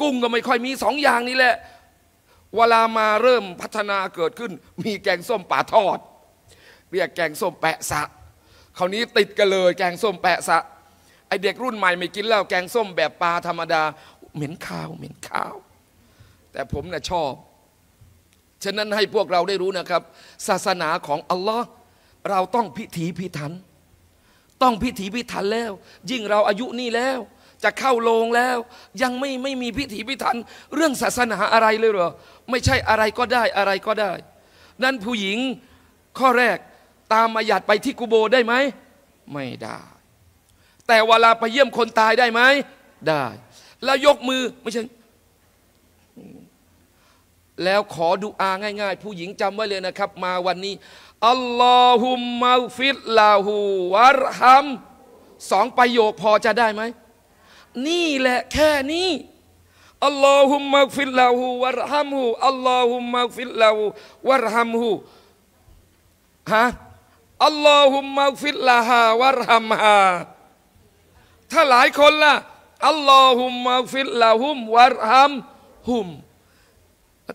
กุ้งก็ไม่ค่อยมีสองอย่างนี้แหละ เวลามาเริ่มพัฒนาเกิดขึ้น มีแกงส้มป่าทอดเรียกแกงส้มแปะสะคราวนี้ติดกันเลย แกงส้มแปะสะไอเด็กรุ่นใหม่ไม่กินแล้ว แกงส้มแบบปลาธรรมดาเหม็นข้าว เหม็นข้าว แต่ผมน่ะชอบฉะนั้นให้พวกเราได้รู้นะครับศาสนาของอัลลอฮ์เราต้องพิถีพิถัน ต้องพิถีพิถันแล้ว ยิ่งเราอายุนี่แล้วจะเข้าโรงแล้วยังไม่ไม่มีพิธีพิธันเรื่องศาสนาอะไรเลยเหรอ ไม่ใช่อะไรก็ได้อะไรก็ได้ นั่นผู้หญิงข้อแรกตามมาหยาดไปที่กุโบได้ไหม ไม่ได้ แต่เวลาไปเยี่ยมคนตายได้ไหม ได้ แล้วยกมือไม่ใช่ แล้วขอดูอาง่าย ๆ ผู้หญิงจำไว้เลยนะครับ มาวันนี้อัลลอฮุมมาฟิดลาหูวะรฮัมสองประโยคพอจะได้ไหมนี่แหละแค่นี้อัลลอฮุมะฟิลลาหูวะรฮัมหูอัลลอฮุมะฟิลลาหูวะรฮัมหูฮะอัลลอฮุมะฟิลลาฮาวะรฮัมฮาถ้าหลายคนล่ะอัลลอฮุมะฟิลลาหุมวะรฮัมหุม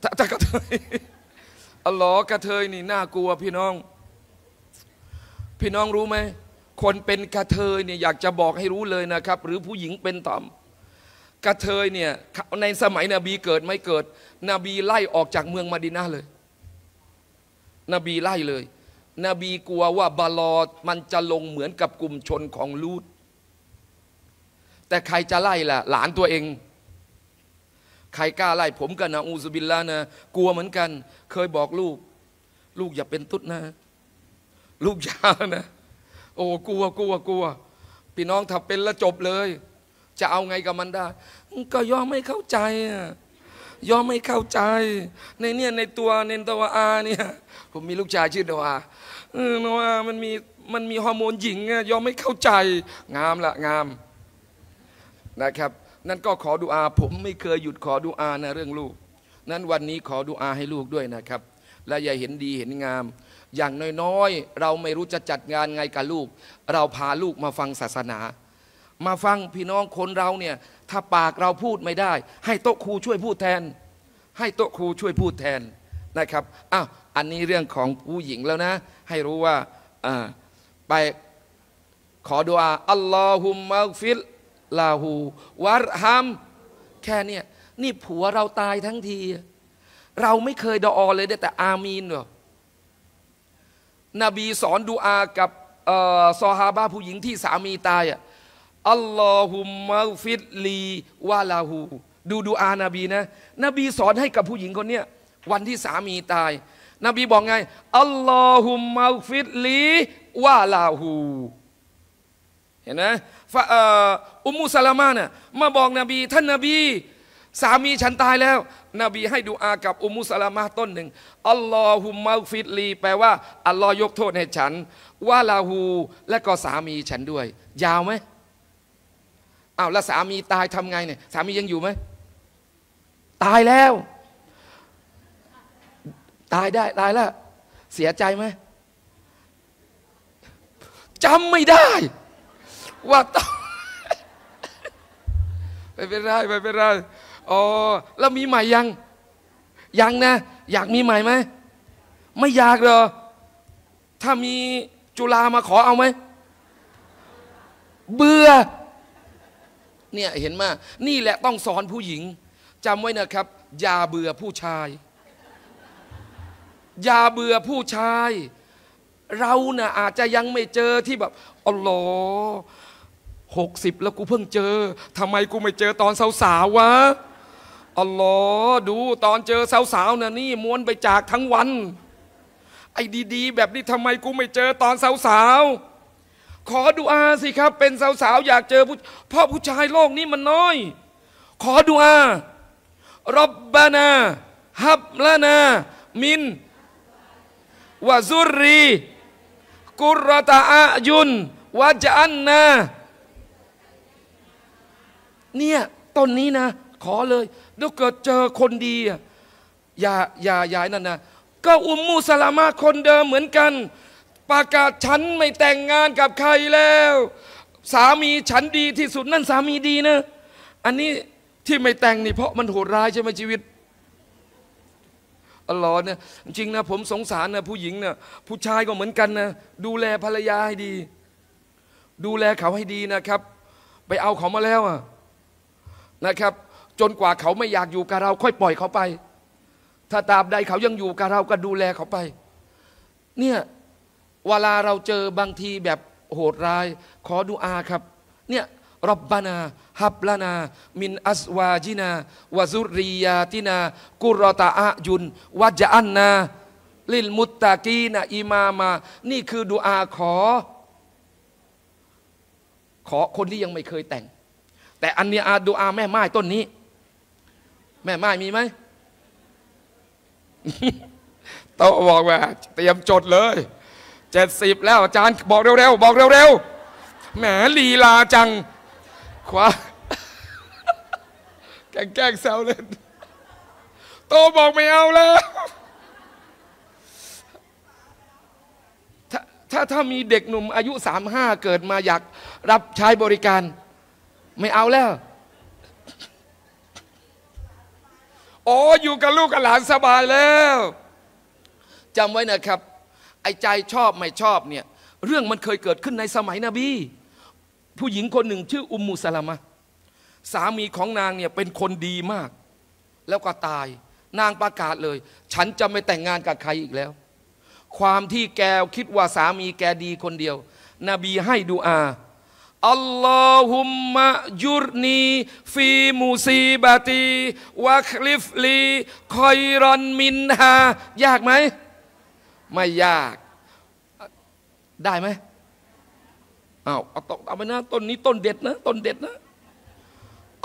ตะกะเทยอัลลอฮ์กระเทยนี่น่ากลัวพี่น้อง พี่น้องรู้ไหมคนเป็นกระเทยเนี่ยอยากจะบอกให้รู้เลยนะครับ หรือผู้หญิงเป็นต่อมกระเทยเนี่ยในสมัยนบีเกิดไม่เกิดนบีไล่ออกจากเมืองมาดินาเลยนบีไล่เลยนบีกลัวว่า บาลอมันจะลงเหมือนกับกลุ่มชนของลูดแต่ใครจะไล่ล่ะ หลานตัวเอง ใครกล้าไล่ผมกันนะอูซบิลลานะกลัวเหมือนกัน เคยบอกลูก ลูกอย่าเป็นตุ๊ดนะ ลูกยานะโอ้กลัวกลัวกลัวพี่น้องถ้าเป็นแล้วจบเลย จะเอาไงกับมันได้ ก็ย่อไม่เข้าใจอ่ะย่อไม่เข้าใจ ในเนี่ยในตัวเนนตวอาเนี่ยผมมีลูกชายชื่อัวอาเนตนวามันมีมันมีฮอร์โมนหญิงอ่ะย่อไม่เข้าใจงามละงามนะครับ นั่นก็ขอดูอา ผมไม่เคยหยุดขอดูอานะเรื่องลูก นั้นวันนี้ขอดูอาให้ลูกด้วยนะครับ และอย่าเห็นดีเห็นงามอย่างน้อยๆ เราไม่รู้จะจัดงานไงกับลูก เราพาลูกมาฟังศาสนา มาฟังพี่น้องคนเราเนี่ย ถ้าปากเราพูดไม่ได้ ให้โต๊ะครูช่วยพูดแทน ให้โต๊ะครูช่วยพูดแทนนะครับอ้าวอันนี้เรื่องของผู้หญิงแล้วนะ ให้รู้ว่าไปขอดุอาอัลลอฮุมมัฟิลลาหูวารฮัมแค่เนี่ยนี่ผัวเราตายทั้งที เราไม่เคยดออเลยแต่อามีนหรอนบีสอนดูอากับซอฮาบะผู้หญิงที่สามีตายอัลลอฮุมะฟิดลีวาลาหูดูดูอานาบีนะ นบีสอนให้กับผู้หญิงคนเนี้ยวันที่สามีตาย นบีบอกไงอัลลอฮุมะฟิดลีวาลาหูเห็นไหมอุมุสลามาน่ะมาบอกนบี ท่านนบีสามีฉันตายแล้วนบีให้ดูอากับอุมุสลามะต้นหนึ่งอัลลอฮุมมฟิดลีแปลว่าอัลลอฮ์ยกโทษให้ฉัน ว่าลาหูและก็สามีฉันด้วย ยาวไหมอ้าวแล้วสามีตายทำไงเนี่ย สามียังอยู่ไหมตายแล้ว ตายได้ ตายแล้ว เสียใจไหมจำไม่ได้ ว่าตายไม่เป็นไรไม่เป็นไรอ๋อแล้วมีใหม่ยัง ยังนะ อยากมีใหม่ไหมไม่อยากเหรอ ถ้ามีจุฬามาขอเอาไหม เบื่อเนี่ยเห็นมา นี่แหละต้องสอนผู้หญิงจำไว้นะครับ อย่าเบื่อผู้ชาย อย่าเบื่อผู้ชาย เรานะ่ะอาจจะยังไม่เจอที่แบบอ๋อหลอหกสิบแล้วกูเพิ่งเจอทำไมกูไม่เจอตอนสาวๆวะอัลลอฮ์ดูตอนเจอสาวๆนะนี่ม้วนไปจากทั้งวัน ไอ้ดีๆ แบบนี้ทำไมกูไม่เจอตอนสาวๆ ขอดูอาสิครับ เป็นสาวๆ อยากเจอผู้พ่อผู้ชายโลกนี้มันน้อย ขอดูอารับบานาฮับลานา มินวะซุรีกุรตาอายุนวะจันนา เนี่ยต้นนี้นะ ขอเลยแล้วเกิดเจอคนดีอย่าอย่าย่ายนั่นนะก็อุมมูสลามะคนเดิมเหมือนกันประกาศฉันไม่แต่งงานกับใครแล้ว สามีฉันดีที่สุดนั่นสามีดีนะอันนี้ที่ไม่แต่ง นี่เพราะมันโหดร้ายใช่ไหมชีวิตอร่อยเนี่ยจริงนะ ผมสงสารนะผู้หญิงนะผู้ชายก็เหมือนกันนะดูแลภรรยาให้ดี ดูแลเขาให้ดีนะครับ ไปเอาเขามาแล้วอ่ะนะครับจนกว่าเขาไม่อยากอยู่กับเรา ค่อยปล่อยเขาไป ถ้าตามใดเขายังอยู่กับเราก็ดูแลเขาไป เนี่ยเวลาเราเจอบางทีแบบโหดร้าย ขอดูอาครับ เนี่ยรับบานา ฮับลานา มินอัสวาจินาวาซุริยาตินากุรตาอายุนวัจอันนา ลิลมุตตะกีนาอิมามา นี่คือดูอาขอ ขอคนที่ยังไม่เคยแต่ง แต่อันนี้อาดูอาแม่ไม้ต้นนี้แม่ไม้มีไหม โตองบอกว่าเตรียม จด เลยเจ็ดสิบแล้ว อาจารย์บอกเร็ว ๆ บอก เร็ว ๆแหมลีลาจังขวาแกล้งแซวเล่นโตบอกไม่เอาแล้วถถ้าถ้ามีเด็กหนุ่มอายุสามห้าเกิดมาอยาก รับ ใช้ บริการ ไม่เอาแล้วอ๋อ อยู่กับลูกกับหลานสบายแล้วจำไว้นะครับ ไอ้ใจชอบไม่ชอบเนี่ยเรื่องมันเคยเกิดขึ้นในสมัยนบี ผู้หญิงคนหนึ่งชื่ออุมมุสลามะ สามีของนางเนี่ยเป็นคนดีมาก แล้วก็ตาย นางประกาศเลย ฉันจะไม่แต่งงานกับใครอีกแล้ว ความที่แกคิดว่าสามีแกดีคนเดียวนบีให้ดูอาอัลลอฮุมะจุรนีฟีมูซีบาตีวะคลิฟลีคอยรอนมินฮายากไหม ไม่ยาก ได้ไหมเอาเอาตกเอาไปนะต้นนี้ต้นเด็ดนะต้นเด็ดนะ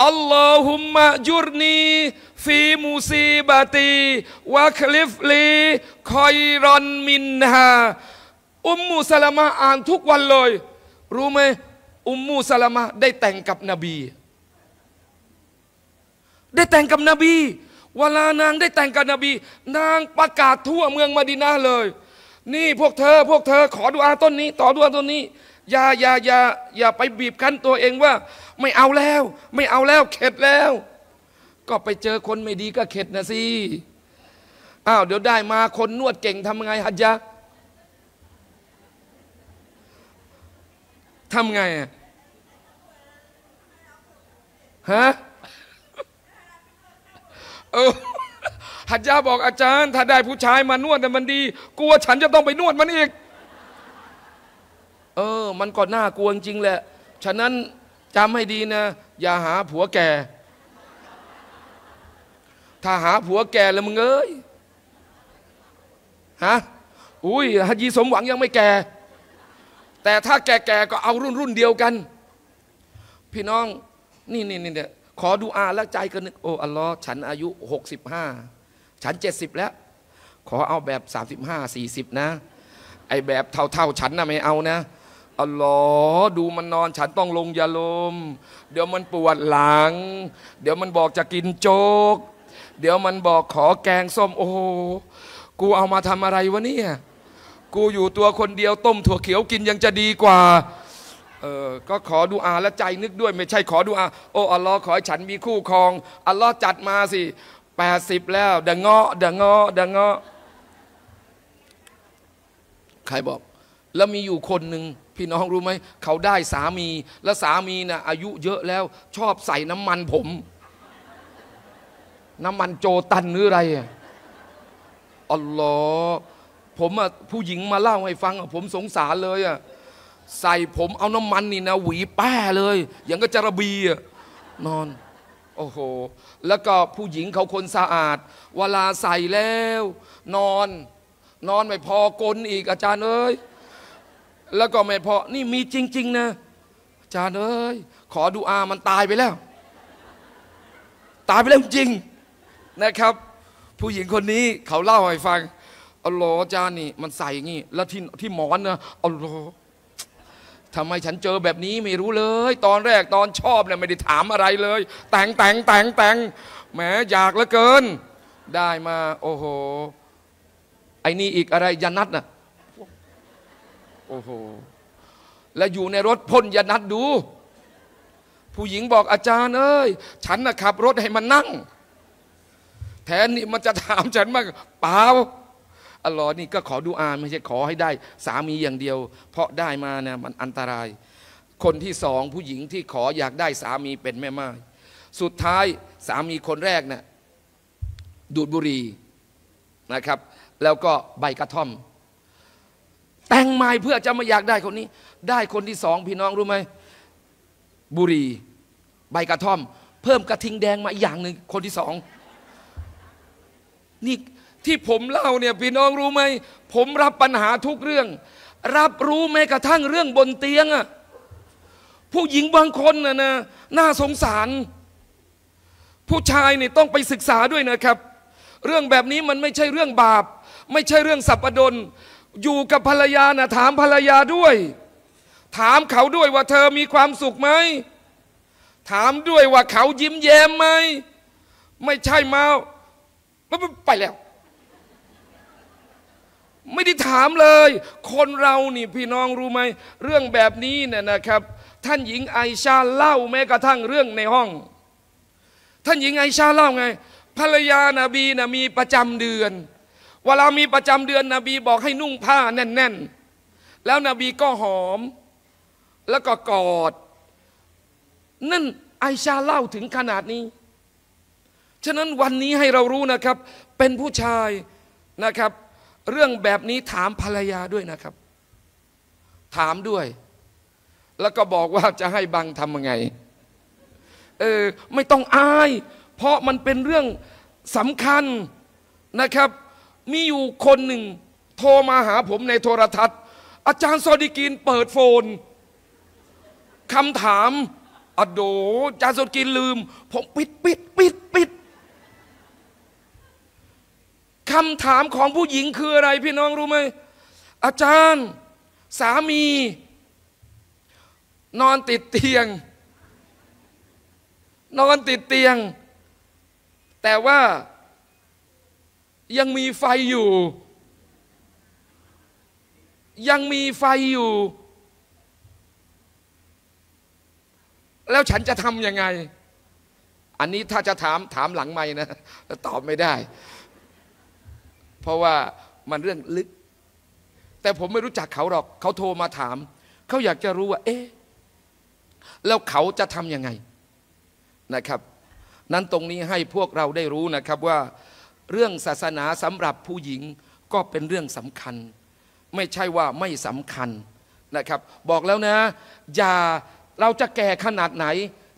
อัลลอฮุมะจุรนีฟีมูซีบาตีวะคลิฟลีคอยรอนมินฮาอุมมุสลามะอ่านทุกวันเลย รู้ไหมอุมมูสลามะได้แต่งกับนบี ได้แต่งกับนบีเวลานางได้แต่งกับนบี นางประกาศทั่วเมืองมาดินาเลย นี่พวกเธอ พวกเธอขอดูอาต้นนี้ ต่อดูอาต้นนี้อย่าอย่าอย่าอย่าไปบีบคั้นตัวเองว่า ไม่เอาแล้ว ไม่เอาแล้ว เข็ดแล้ว ก็ไปเจอคนไม่ดีก็เข็ดนะสิอ้าวเดี๋ยวได้มาคนนวดเก่งทำไงฮัจยะทำไงอ่ะฮะเออหัจยาบอกอาจารย์ ถ้าได้ผู้ชายมานวดแต่มันดี กลัวฉันจะต้องไปนวดมันอีก เออ มันก็น่ากลัวจริง แหละ ฉะนั้นจำให้ดีนะ อย่าหาผัวแก่ ถ้าหาผัวแก่แล้วมึงเอ้ย ฮะ อุ้ยฮจยีสมหวังยังไม่แก่ แต่ถ้าแก่ๆก็เอารุ่นรุ่นเดียวกัน พี่น้องนี่นี่นี่เนี่ยขอดูอาแล้วใจก็นึกโอ้อัลลอฮ์ฉันอายุ 65ฉัน70แล้ว ขอเอาแบบ 35 40นะไอแบบเท่าๆฉันนะไม่เอานะอัลลอฮ์ดูมันนอนฉันต้องลงยาลมเดี๋ยวมันปวดหลัง เดี๋ยวมันบอกจะกินโจ๊กเดี๋ยวมันบอกขอแกงส้มโอ้โหกูเอามาทำอะไรวะเนี่ยกูอยู่ตัวคนเดียวต้ม ถั่วเขียวกินยังจะดีกว่าเออก็ขอดูอาและใจนึกด้วย ไม่ใช่ขอดูอา โอ้ อัลลอฮ์ขอให้ฉันมีคู่ครอง อัลลอฮ์จัดมาสิแปดสิบแล้วดังเงาะดังเงาะดังเงาะใครบอก แล้วมีอยู่คนหนึ่ง พี่น้องรู้ไหม เขาได้สามี และสามีนะ่ะอายุเยอะแล้ว ชอบใส่น้ำมันผม น้ำมันโจตันหรืออะไรอัลลอฮ์ผมอะผู้หญิงมาเล่าให้ฟังอ่ะผมสงสารเลยอ่ะใส่ผมเอาน้ำมันนี่นะหวีแป้เลยอย่างก็จะระบีนอนโอ้โหแล้วก็ผู้หญิงเขาคนสะอาด เวลาใส่แล้ว นอน นอนไม่พอกลอีกอาจารย์เอ้ยแล้วก็ไม่พอนี่มีจริงๆนะ อาจารย์เอ้ยขอดูอามันตายไปแล้ว ตายไปแล้วจริง นะครับ ผู้หญิงคนนี้เขาเล่าให้ฟังอ๋ออาจารย์นี่มันใส่อย่างนี้แล้วที่ ที่หมอนนะอ๋ลอทำไมฉันเจอแบบนี้ไม่รู้เลย ตอนแรกตอนชอบเนี่ยไม่ได้ถามอะไรเลย แต่งแต่งแต่งแต่งแหมอยากเหลือเกิน ได้มา โอ้โห ไอ้นี่อีกอะไรยานัดน่ะโอ้โหและอยู่ในรถพ่นยานัดดู ผู้หญิงบอกอาจารย์เอ้ยฉันน่ะขับรถให้มันนั่ง แทนนี่มันจะถามฉันมากเปล่าอัลลอฮ์นี่ก็ขอดูอาไม่ใช่ ขอให้ได้สามีอย่างเดียว เพราะได้มาเนี่ยมันอันตราย คนที่สองผู้หญิงที่ขออยากได้สามีเป็นแม่ไม้สุดท้ายสามีคนแรกเนี่ยดูดบุหรี่นะครับ แล้วก็ใบกระท่อม แต่งไม้เพื่อจะมาอยากได้คนนี้ ได้คนที่สองพี่น้องรู้ไหมบุหรี่ใบกระท่อม เพิ่มกระทิงแดงมาอีกอย่างหนึ่ง คนที่สองนี่ที่ผมเล่าเนี่ยพี่น้องรู้ไหม ผมรับปัญหาทุกเรื่อง รับรู้แม้กระทั่งเรื่องบนเตียงอะผู้หญิงบางคนนะนะ น่าสงสาร ผู้ชายนี่ต้องไปศึกษาด้วยนะครับ เรื่องแบบนี้มันไม่ใช่เรื่องบาป ไม่ใช่เรื่องสับปดน อยู่กับภรรยานะถามภรรยาด้วย ถามเขาด้วยว่าเธอมีความสุขไหม ถามด้วยว่าเขายิ้มแย้มไหม ไม่ใช่มาไปแล้วไม่ได้ถามเลย คนเรานี่พี่น้องรู้ไหม เรื่องแบบนี้เนี่ยนะครับ ท่านหญิงไอชาเล่าแม้กระทั่งเรื่องในห้อง ท่านหญิงไอชาเล่าไงภรรยานาบีนะมีประจำเดือน เวลามีประจำเดือนนบีบอกให้นุ่งผ้าแน่น ๆ แล้วนบีก็หอมแล้วก็กอด นั่นไอชาเล่าถึงขนาดนี้ ฉะนั้นวันนี้ให้เรารู้นะครับเป็นผู้ชายนะครับเรื่องแบบนี้ถามภรรยาด้วยนะครับ ถามด้วย แล้วก็บอกว่าจะให้บังทำยังไงเออไม่ต้องอาย เพราะมันเป็นเรื่องสำคัญนะครับ มีอยู่คนหนึ่ง โทรมาหาผมในโทรทัศน์ อาจารย์ซอดิกินเปิดโฟนคำถามอโดอาจารย์ซอดิกินลืม ผมปิดปิดปิดปิดคำถามของผู้หญิงคืออะไร พี่น้องรู้ไหม อาจารย์ สามี นอนติดเตียง นอนติดเตียง แต่ว่ายังมีไฟอยู่ ยังมีไฟอยู่ แล้วฉันจะทำยังไง อันนี้ถ้าจะถามถามหลังไม่นะ ตอบไม่ได้ราะว่ามันเรื่องลึก แต่ผมไม่รู้จักเขาหรอก เขาโทรมาถาม เขาอยากจะรู้ว่า เอ๊ะแล้วเขาจะทำยังไงนะครับ นั้นตรงนี้ให้พวกเราได้รู้นะครับว่า เรื่องศาสนาสำหรับผู้หญิงก็เป็นเรื่องสำคัญ ไม่ใช่ว่าไม่สำคัญนะครับ บอกแล้วนะ อย่าเราจะแก่ขนาดไหน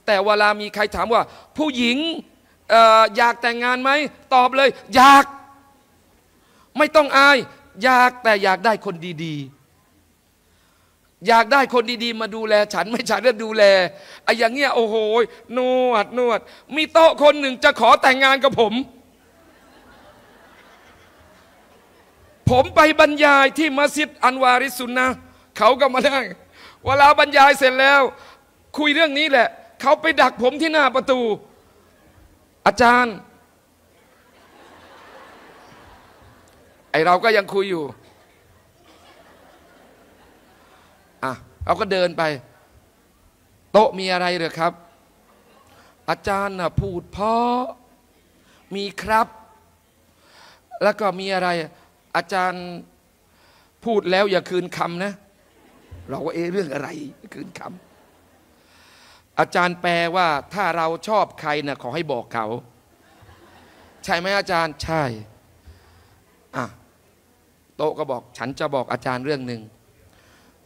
แต่เวลามีใครถามว่า ผู้หญิงอออยากแต่งงานไหม ตอบเลย อยากไม่ต้องอายอยากแต่อยากได้คนดีๆ อยากได้คนดีๆ มาดูแล ฉันไม่ฉันก็ดูแลไอ้อย่างเงี้ยโอ้โหนวดนวดมีโต๊ะคนหนึ่งจะขอแต่งงานกับผม ผมไปบรรยายที่มัสยิดอันวาริสุนนะเขาก็มานั่งเวลาบรรยายเสร็จแล้ว คุยเรื่องนี้แหละ เขาไปดักผมที่หน้าประตู อาจารย์ไอเราก็ยังคุยอยู่ อ่ะเราก็เดินไป โต๊ะมีอะไรหรือครับ อาจารย์นะพูดเพราะ มีครับ แล้วก็มีอะไร อาจารย์พูดแล้วอย่าคืนคำนะ เราก็เอเรื่องอะไรคืนคำอาจารย์แปลว่าถ้าเราชอบใครนะขอให้บอกเขา ใช่ไหมอาจารย์ ใช่อ่ะโต๊ะก็บอกฉันจะบอกอาจารย์เรื่องหนึ่ง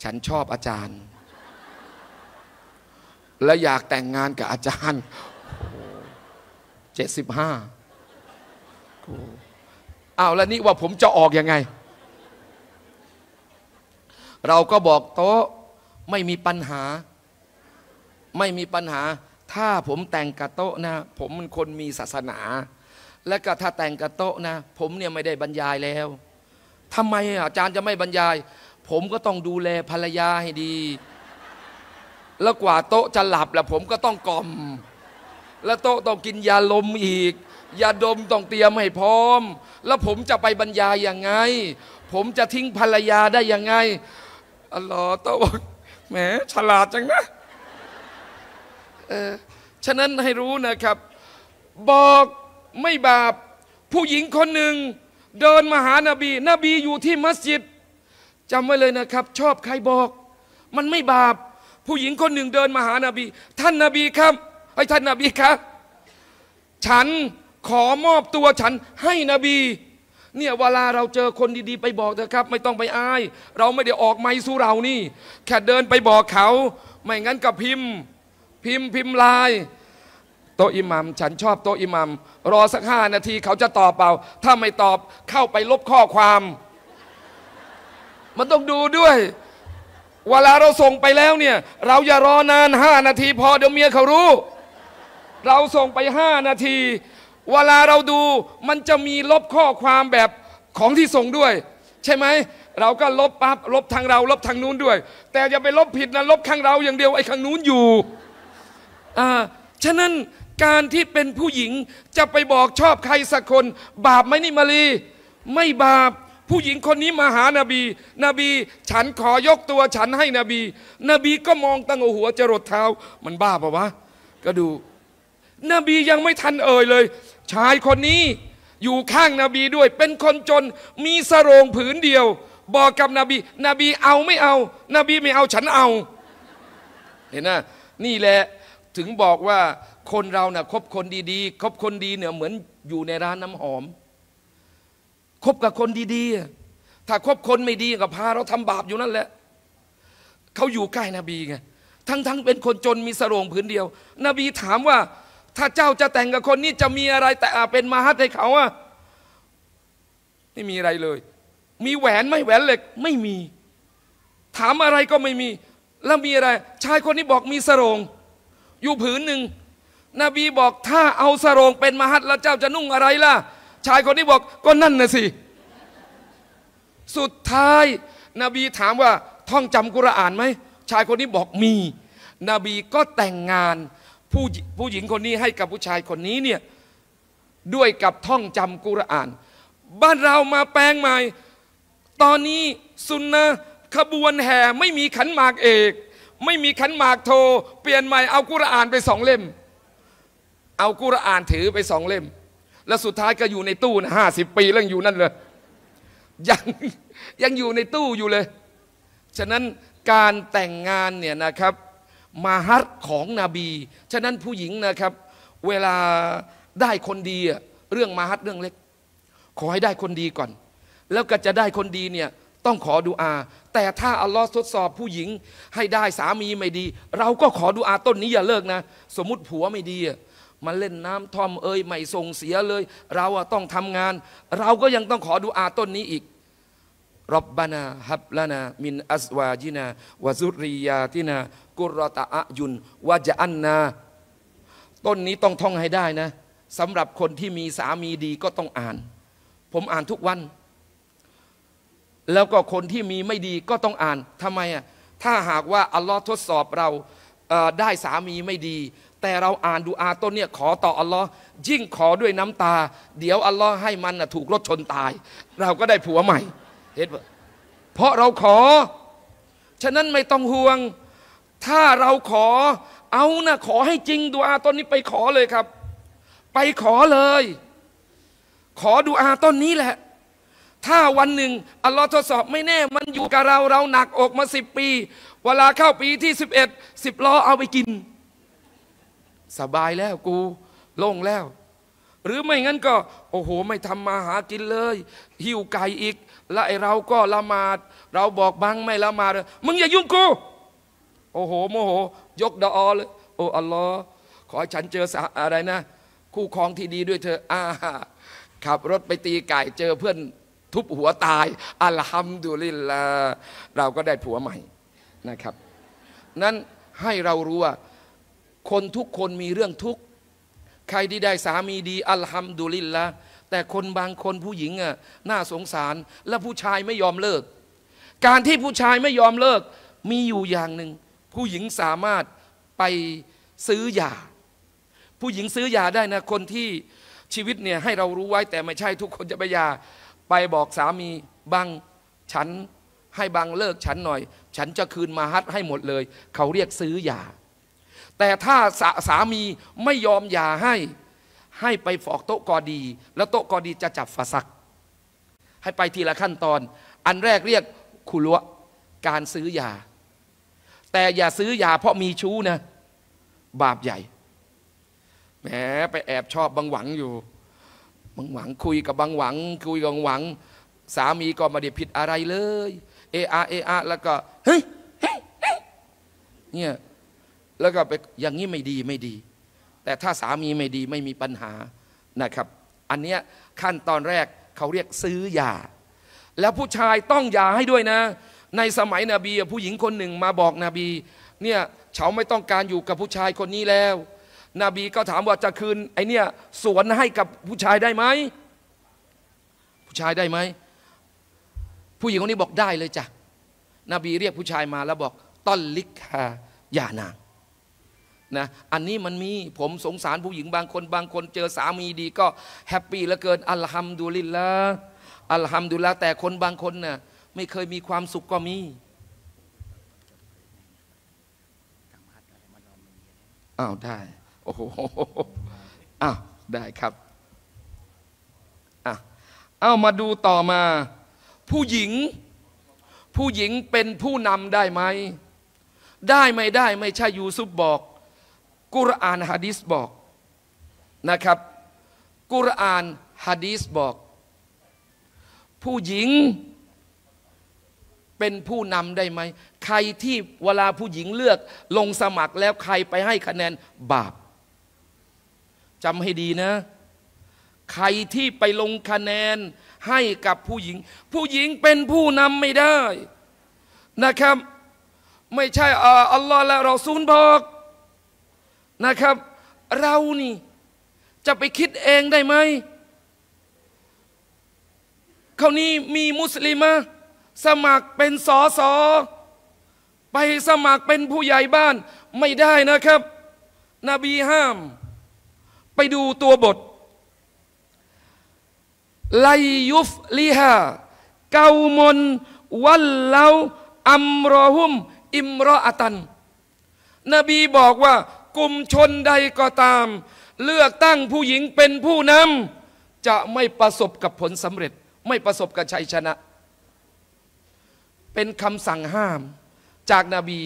ฉันชอบอาจารย์ และอยากแต่งงานกับอาจารย์เจ็ดสิบห้าอ้าวแล้วนี่ว่าผมจะออกยังไง เราก็บอกโต๊ะไม่มีปัญหา ไม่มีปัญหา ถ้าผมแต่งกับโต๊ะนะ ผมมันคนมีศาสนา และก็ถ้าแต่งกับโต๊ะนะ ผมเนี่ยไม่ได้บรรยายแล้วทำไมอาจารย์จะไม่บรรยาย ผมก็ต้องดูแลภรรยาให้ดี แล้วกว่าโต๊ะจะหลับแล้วผมก็ต้องกล่อม แล้วโต๊ะต้องกินยาลมอีกยาดมต้องเตรียมให้พร้อม แล้วผมจะไปบรรยาย ยังไง ผมจะทิ้งภรรยาได้ยังไงอัลลอฮ์โต๊ะบอกแหมฉลาดจังนะเออฉะนั้นให้รู้นะครับ บอกไม่บาปผู้หญิงคนหนึ่งเดินมาหานาบี นบีอยู่ที่มัสยิดจำไว้เลยนะครับ ชอบใครบอก มันไม่บาปผู้หญิงคนหนึ่งเดินมาหานาบี ท่านนาบีครับไอ้ท่านนาบีครับ ฉันขอมอบตัวฉันให้นบี เนี่ยเวลาเราเจอคนดีๆ ไปบอกเถอะครับ ไม่ต้องไปอาย เราไม่ได้ออกไม้สู้เรานี่ แค่เดินไปบอกเขา ไม่งั้นกับพิมพ์ พิมพ์พิมพ์ลายโตอิหมัมฉันชอบโตอิหมัมรอสักห้านาที เขาจะตอบเปล่าถ้าไม่ตอบเข้าไปลบข้อความ มันต้องดูด้วย เวลาเราส่งไปแล้วเนี่ย เราอย่ารอนานห้านาที พอเดี๋ยวเมียเขารู้ เราส่งไปห้านาที เวลาเราดูมันจะมีลบข้อความแบบของที่ส่งด้วย ใช่ไหม เราก็ลบปั๊บลบทางเรา ลบทางนู้นด้วย แต่อย่าไปลบผิดนะลบข้างเรา อย่างเดียวไอ้ข้างนู้นอยู่อ่าฉะนั้นการที่เป็นผู้หญิงจะไปบอกชอบใครสักคน บาปไหมนี่มารีไม่บาป ผู้หญิงคนนี้มาหานาบีนบีฉันขอยกตัวฉันให้นบี นบีก็มองตั้งหัวจรดเท้า มันบ้าปะวะก็ดูนบียังไม่ทันเอ่ยเลย ชายคนนี้อยู่ข้างนาบีด้วย เป็นคนจนมีสรงผืนเดียว บอกกับนบีนบีเอาไม่เอา นบีไม่เอาฉันเอา เห็นนะ นี่แหละถึงบอกว่าคนเรานะ่ะคบคนดีๆคบคนดีเนี่ยเหมือนอยู่ในร้านน้ำหอม คบกับคนดีๆถ้าคบคนไม่ดีก็พาเราทำบาปอยู่นั่นแหละเขาอยู่ใกล้นบีไงทั้งๆเป็นคนจนมีสรงผืนเดียว นบีถามว่า ถ้าเจ้าจะแต่งกับคนนี้จะมีอะไร แต่อาเป็นมาฮัตให้เขาอะไม่มีอะไรเลย มีแหวนไม่แหวนเหล็ก ไม่มี ถามอะไรก็ไม่มี แล้วมีอะไร ชายคนนี้บอกมีสรง อยู่ผืนหนึ่งนบีบอกถ้าเอาสรงเป็นมหัตแล้วเจ้าจะนุ่งอะไรล่ะชายคนนี้บอกก็นั่นนะสิ สุดท้ายนบีถามว่าท่องจำกุรอานไหมชายคนนี้บอกมีนบีก็แต่งงานผู้ผู้หญิงคนนี้ให้กับผู้ชายคนนี้เนี่ย ด้วยกับท่องจำกุรอาน บ้านเรามาแปลงใหม่ ตอนนี้สุนนะขบวนแห่ไม่มีขันหมากเอก ไม่มีขันหมากโท เปลี่ยนใหม่เอากุรอานไปสองเล่มเอากุรอานถือไปสองเล่ม แล้วสุดท้ายก็อยู่ในตู้นะห้าสิบปีเรื่องอยู่นั่นเลย ยังยังอยู่ในตู้อยู่เลย ฉะนั้นการแต่งงานเนี่ยนะครับมาฮัตของนบี ฉะนั้นผู้หญิงนะครับ เวลาได้คนดีเรื่องมาฮัตเรื่องเล็ก ขอให้ได้คนดีก่อน แล้วก็จะได้คนดีเนี่ยต้องขอดุอา แต่ถ้าอัลลอฮ์ทดสอบผู้หญิงให้ได้สามีไม่ดี เราก็ขอดุอาต้นนี้อย่าเลิกนะ สมมติผัวไม่ดีมาเล่นน้ำท่อมเอ่ยไม่ส่งเสียเลย เราต้องทำงาน เราก็ยังต้องขอดูอาต้นนี้อีก รบบานาฮับลานา มินอัสวาจินาวาซุริยาตินา กุรตะอะยุนวาจอันนา ต้นนี้ต้องท่องให้ได้นะสำหรับคนที่มีสามีดีก็ต้องอ่าน ผมอ่านทุกวัน แล้วก็คนที่มีไม่ดีก็ต้องอ่านทำไมอ่ะถ้าหากว่า อัลลอฮ์ทดสอบเราได้สามีไม่ดีแต่เราอ่านดูอาต้นเนี่ยขอต่ออัลลอฮ์ยิ่งขอด้วยน้ำตา เดี๋ยวอัลลอฮ์ให้มันนะถูกรถชนตาย เราก็ได้ผัวใหม่เห็นเพราะเราขอ ฉะนั้นไม่ต้องห่วง ถ้าเราขอเอานะขอให้จริงดูอาต้นนี้ไปขอเลยครับ ไปขอเลย ขอดูอาต้นนี้แหละ ถ้าวันหนึ่งอัลลอฮ์ทดสอบไม่แน่มันอยู่กับเราเราหนักอกมาสิบปี เวลาเข้าปีที่สิบเอ็ดสิบล้อเอาไปกินสบายแล้วกูโล่งแล้ว หรือไม่งั้นก็ โอ้โห ไม่ทำมาหากินเลย หิวไก่อีก และไอเราก็ละหมาด เราบอกบังไม่ละหมาดมึงอย่ายุ่งกู โอ้โหโมโห ยกดอเลย โอ้อัลลอฮ์ขอฉันเจออะไรนะ คู่ครองที่ดีด้วยเธออาขับรถไปตีไก่เจอเพื่อนทุบหัวตาย อัลฮัมดุลิลลาเราก็ได้ผัวใหม่นะครับ นั้นให้เรารู้ว่าคนทุกคนมีเรื่องทุกข์ใครที่ได้สามีดี อัลฮัมดุลิลละแต่คนบางคนผู้หญิงอ่ะน่าสงสารและผู้ชายไม่ยอมเลิก การที่ผู้ชายไม่ยอมเลิก มีอยู่อย่างหนึ่งผู้หญิงสามารถไปซื้อยาผู้หญิงซื้อยาได้นะ คนที่ชีวิตเนี่ยให้เรารู้ไว้ แต่ไม่ใช่ทุกคนจะไปยา ไปบอกสามีบังฉันให้บังเลิกฉันหน่อย ฉันจะคืนมาฮัดให้หมดเลย เขาเรียกซื้อยาแต่ถ้าสสามีไม่ยอมหย่าให้ ให้ไปฟอกโต๊ะกอดี แล้วโต๊ะกอดีจะจับฝาสัก ให้ไปทีละขั้นตอน อันแรกเรียกคุลวะการซื้อยาแต่อย่าซื้อยาเพราะมีชู้นะ บาปใหญ่แหมไปแอบชอบบังหวังอยู่บังหวังคุยกับบังหวัง คุยกับบังหวัง สามีก็มาเด้ผิดอะไรเลย เออาเออา แล้วก็เฮ้ยเฮ้ยเนี่ยแล้วก็ไปอย่างนี้ไม่ดีไม่ดี แต่ถ้าสามีไม่ดีไม่มีปัญหานะครับ อันเนี้ยขั้นตอนแรกเขาเรียกซื้อยาแล้วผู้ชายต้องยาให้ด้วยนะ ในสมัยนบีผู้หญิงคนหนึ่งมาบอกนบี เนี่ยเขาไม่ต้องการอยู่กับผู้ชายคนนี้แล้ว นบีก็ถามว่าจะคืนไอเนี่ยสวนให้กับผู้ชายได้ไหม ผู้ชายได้ไหม ผู้หญิงคนนี้บอกได้เลยจ้ะ นบีเรียกผู้ชายมาแล้วบอกต้อนลิกฮายานางนะอันนี้มันมีผมสงสารผู้หญิงบางคนบางคนเจอสามีดีก็แฮปปี้เหลือเกินอัลฮัมดุลิลละอัลฮัมดุลิลละแต่คนบางคนนะ่ะไม่เคยมีความสุขก็มีอ้าวได้โอ้โหอ้าวได้ครับอ้าวอามาดูต่อมา ผู้หญิง ผู้หญิงเป็นผู้นำได้ไหม ได้ไม่ได้ ไม่ใช่ยูซุปบอกกุรอานฮะดีสบอก นะครับ กุรอานฮะดีสบอก ผู้หญิงเป็นผู้นำได้ไหมใครที่เวลาผู้หญิงเลือกลงสมัครแล้วใครไปให้คะแนนบาปจำให้ดีนะ ใครที่ไปลงคะแนนให้กับผู้หญิง ผู้หญิงเป็นผู้นำไม่ได้นะครับไม่ใช่อัลลอฮ์และเราซูลบอกนะครับ เรานี่จะไปคิดเองได้ไหม เขานี่มีมุสลิมะสมัครเป็นสอสอ ไปสมัครเป็นผู้ใหญ่บ้านไม่ได้นะครับนบีห้ามไปดูตัวบท ไลยุฟลิฮาเกามนวัลเลาอัมรอหุม อิมรออตันนบีบอกว่ากลุ่มชนใดก็ตาม เลือกตั้งผู้หญิงเป็นผู้นำจะไม่ประสบกับผลสำเร็จ ไม่ประสบกับชัยชนะ เป็นคำสั่งห้ามจากนาบี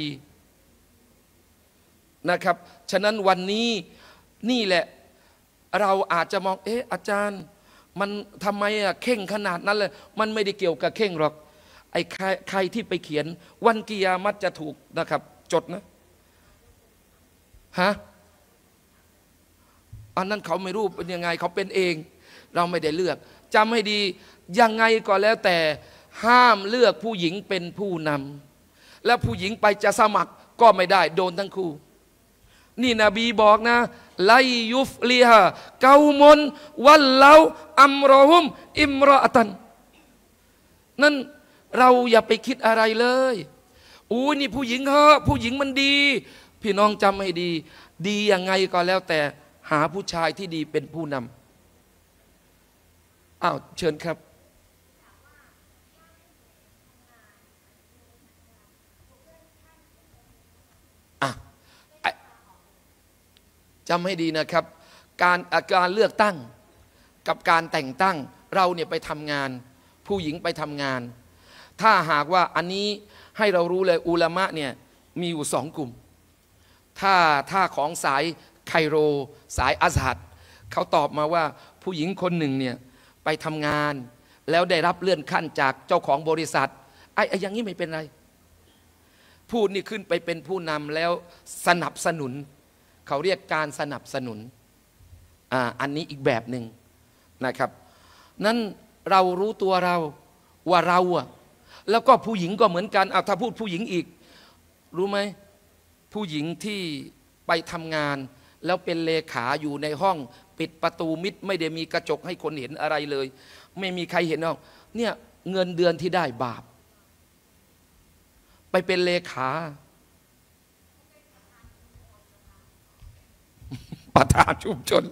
นะครับ ฉะนั้นวันนี้นี่แหละเราอาจจะมองเอ๊ะ อาจารย์ มันทำไมอะเข่งขนาดนั้นเลย มันไม่ได้เกี่ยวกับเข่งหรอกไอ้ใครที่ไปเขียน วันกิยามัตจะถูกนะครับ จดนะฮะ อันนั้นเขาไม่รู้เป็นยังไงเขาเป็นเอง เราไม่ได้เลือกจำให้ดี ยังไงก็แล้วแต่ ห้ามเลือกผู้หญิงเป็นผู้นำและผู้หญิงไปจะสมัครก็ไม่ได้โดนทั้งคู่ นี่นบีบอกนะ ไลยุฟลีฮะเกามนวันเลาอัมรอฮุมอิมรอตันนั่นเราอย่าไปคิดอะไรเลย อู้นี่ผู้หญิงเหอะผู้หญิงมันดีพี่น้องจำให้ดี ดียังไงก็แล้วแต่หาผู้ชายที่ดีเป็นผู้นำอ้าว เชิญครับ จำให้ดีนะครับ การการเลือกตั้ง กับการแต่งตั้งเราเนี่ยไปทำงาน ผู้หญิงไปทำงาน ถ้าหากว่าอันนี้ให้เรารู้เลยอุลามะเนี่ยมีอยู่สองกลุ่มถ้าถ้าของสายไคโรสายอาสัตเขาตอบมาว่าผู้หญิงคนหนึ่งเนี่ย ไปทำงาน แล้วได้รับเลื่อนขั้นจากเจ้าของบริษัทไอ้อย่างนี้ไม่เป็นไร พูดนี่ขึ้นไปเป็นผู้นำแล้วสนับสนุน เขาเรียกการสนับสนุนออันนี้อีกแบบหนึ่งนะครับ นั้นเรารู้ตัวเราว่าเราอะแล้วก็ผู้หญิงก็เหมือนกันเอาถ้าพูดผู้หญิงอีก รู้ไหมผู้หญิงที่ไปทำงาน แล้วเป็นเลขาอยู่ในห้อง ปิดประตูมิดไม่ได้มีกระจกให้คนเห็นอะไรเลย ไม่มีใครเห็นหรอก เนี่ยเงินเดือนที่ได้บาป ไปเป็นเลขา ประธานชุมชน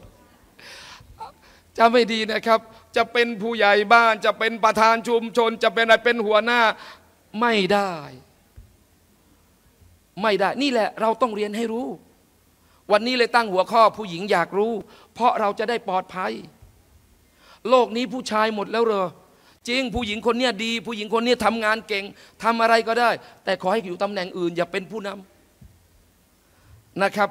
จะไม่ดีนะครับ จะเป็นผู้ใหญ่บ้าน จะเป็นประธานชุมชน จะเป็นอะไรเป็นหัวหน้าไม่ได้ไม่ได้ นี่แหละเราต้องเรียนให้รู้ วันนี้เลยตั้งหัวข้อผู้หญิงอยากรู้ เพราะเราจะได้ปลอดภัย โลกนี้ผู้ชายหมดแล้วเหรอ จริงผู้หญิงคนนี้ดี ผู้หญิงคนนี้ทำงานเก่ง ทำอะไรก็ได้ แต่ขอให้อยู่ตำแหน่งอื่น อย่าเป็นผู้นำ นะครับ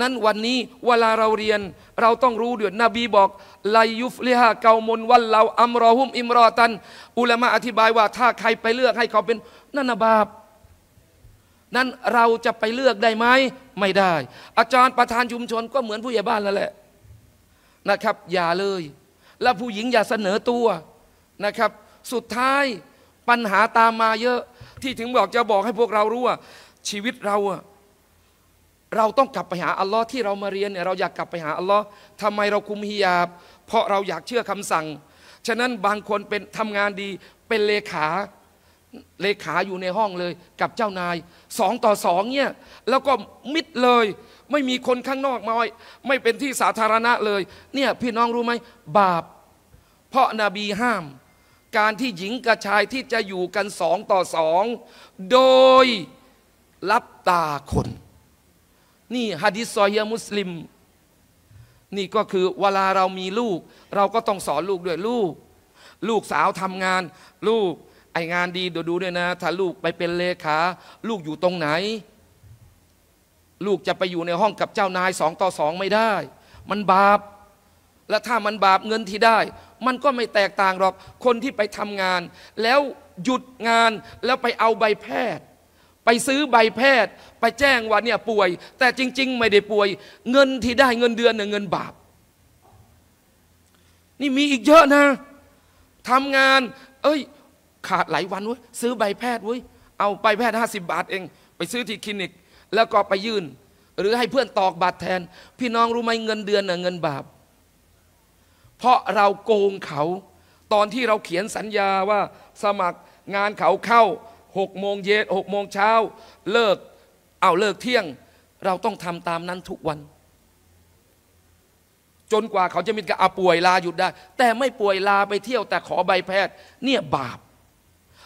นั้นวันนี้เวลาเราเรียน เราต้องรู้เดือดนบีบอกลายุฟลิฮะเกามนวันเราอัมรอฮุมอิมรอตัน อุลามะอธิบายว่า ถ้าใครไปเลือกให้เขาเป็นนันบาปนั้นเราจะไปเลือกได้ไหมไม่ได้ อาจารย์ประธานชุมชนก็เหมือนผู้ใหญ่บ้านแล้วแหละนะครับ อย่าเลย และผู้หญิงอย่าเสนอตัวนะครับ สุดท้ายปัญหาตามมาเยอะที่ถึงบอกจะบอกให้พวกเรารู้ว่า ชีวิตเราเราต้องกลับไปหาอัลลอฮ์ที่เรามาเรียนเนี่ยเราอยากกลับไปหาอัลลอฮ์ทำไมเราคุมฮิยาบ เพราะเราอยากเชื่อคำสั่งฉะนั้นบางคนเป็นทำงานดีเป็นเลขาเลขาอยู่ในห้องเลยกับเจ้านายสองต่อสองเนี่ยแล้วก็มิดเลย ไม่มีคนข้างนอกมาไม่เป็นที่สาธารณะเลยเนี่ยพี่น้องรู้ไหม บาป เพราะนาบีห้าม การที่หญิงกับชายที่จะอยู่กันสองต่อสอง โดยรับตาคน นี่ฮะดิษซอฮีมุสลิม นี่ก็คือเวลาเรามีลูก เราก็ต้องสอนลูกด้วย ลูก ลูกสาวทำงานลูกไองานดีเดี๋ยวดูด้วยนะ ถ้าลูกไปเป็นเลขาลูกอยู่ตรงไหน ลูกจะไปอยู่ในห้องกับเจ้านายสองต่อสองไม่ได้ มันบาป และถ้ามันบาปเงินที่ได้ มันก็ไม่แตกต่าง หรอก คนที่ไปทำงาน แล้วหยุดงานแล้วไปเอาใบแพทย์ ไปซื้อใบแพทย์ ไปแจ้งว่าเนี่ย ป่วย แต่จริงๆ ไม่ได้ป่วย เงินที่ได้เงินเดือนเนี่ยเงินบาป นี่มีอีกเยอะนะทำงาน เอ้ยขาดหลายวันเว้ยซื้อใบแพทย์เว้ย เอาใบแพทย์50 บาทเอง ไปซื้อที่คลินิก แล้วก็ไปยื่น หรือให้เพื่อนตอกบัตรแทน พี่น้องรู้ไหมเงินเดือนน่ะเงินบาป เพราะเราโกงเขาตอนที่เราเขียนสัญญาว่าสมัครงานเขาเข้า6โมงเย็นหกโมงเช้า เลิกเอาเลิกเที่ยง เราต้องทำตามนั้นทุกวัน จนกว่าเขาจะมีการอาป่วยลาหยุดได้ แต่ไม่ป่วยลาไปเที่ยวแต่ขอใบแพทย์เนี่ยบาป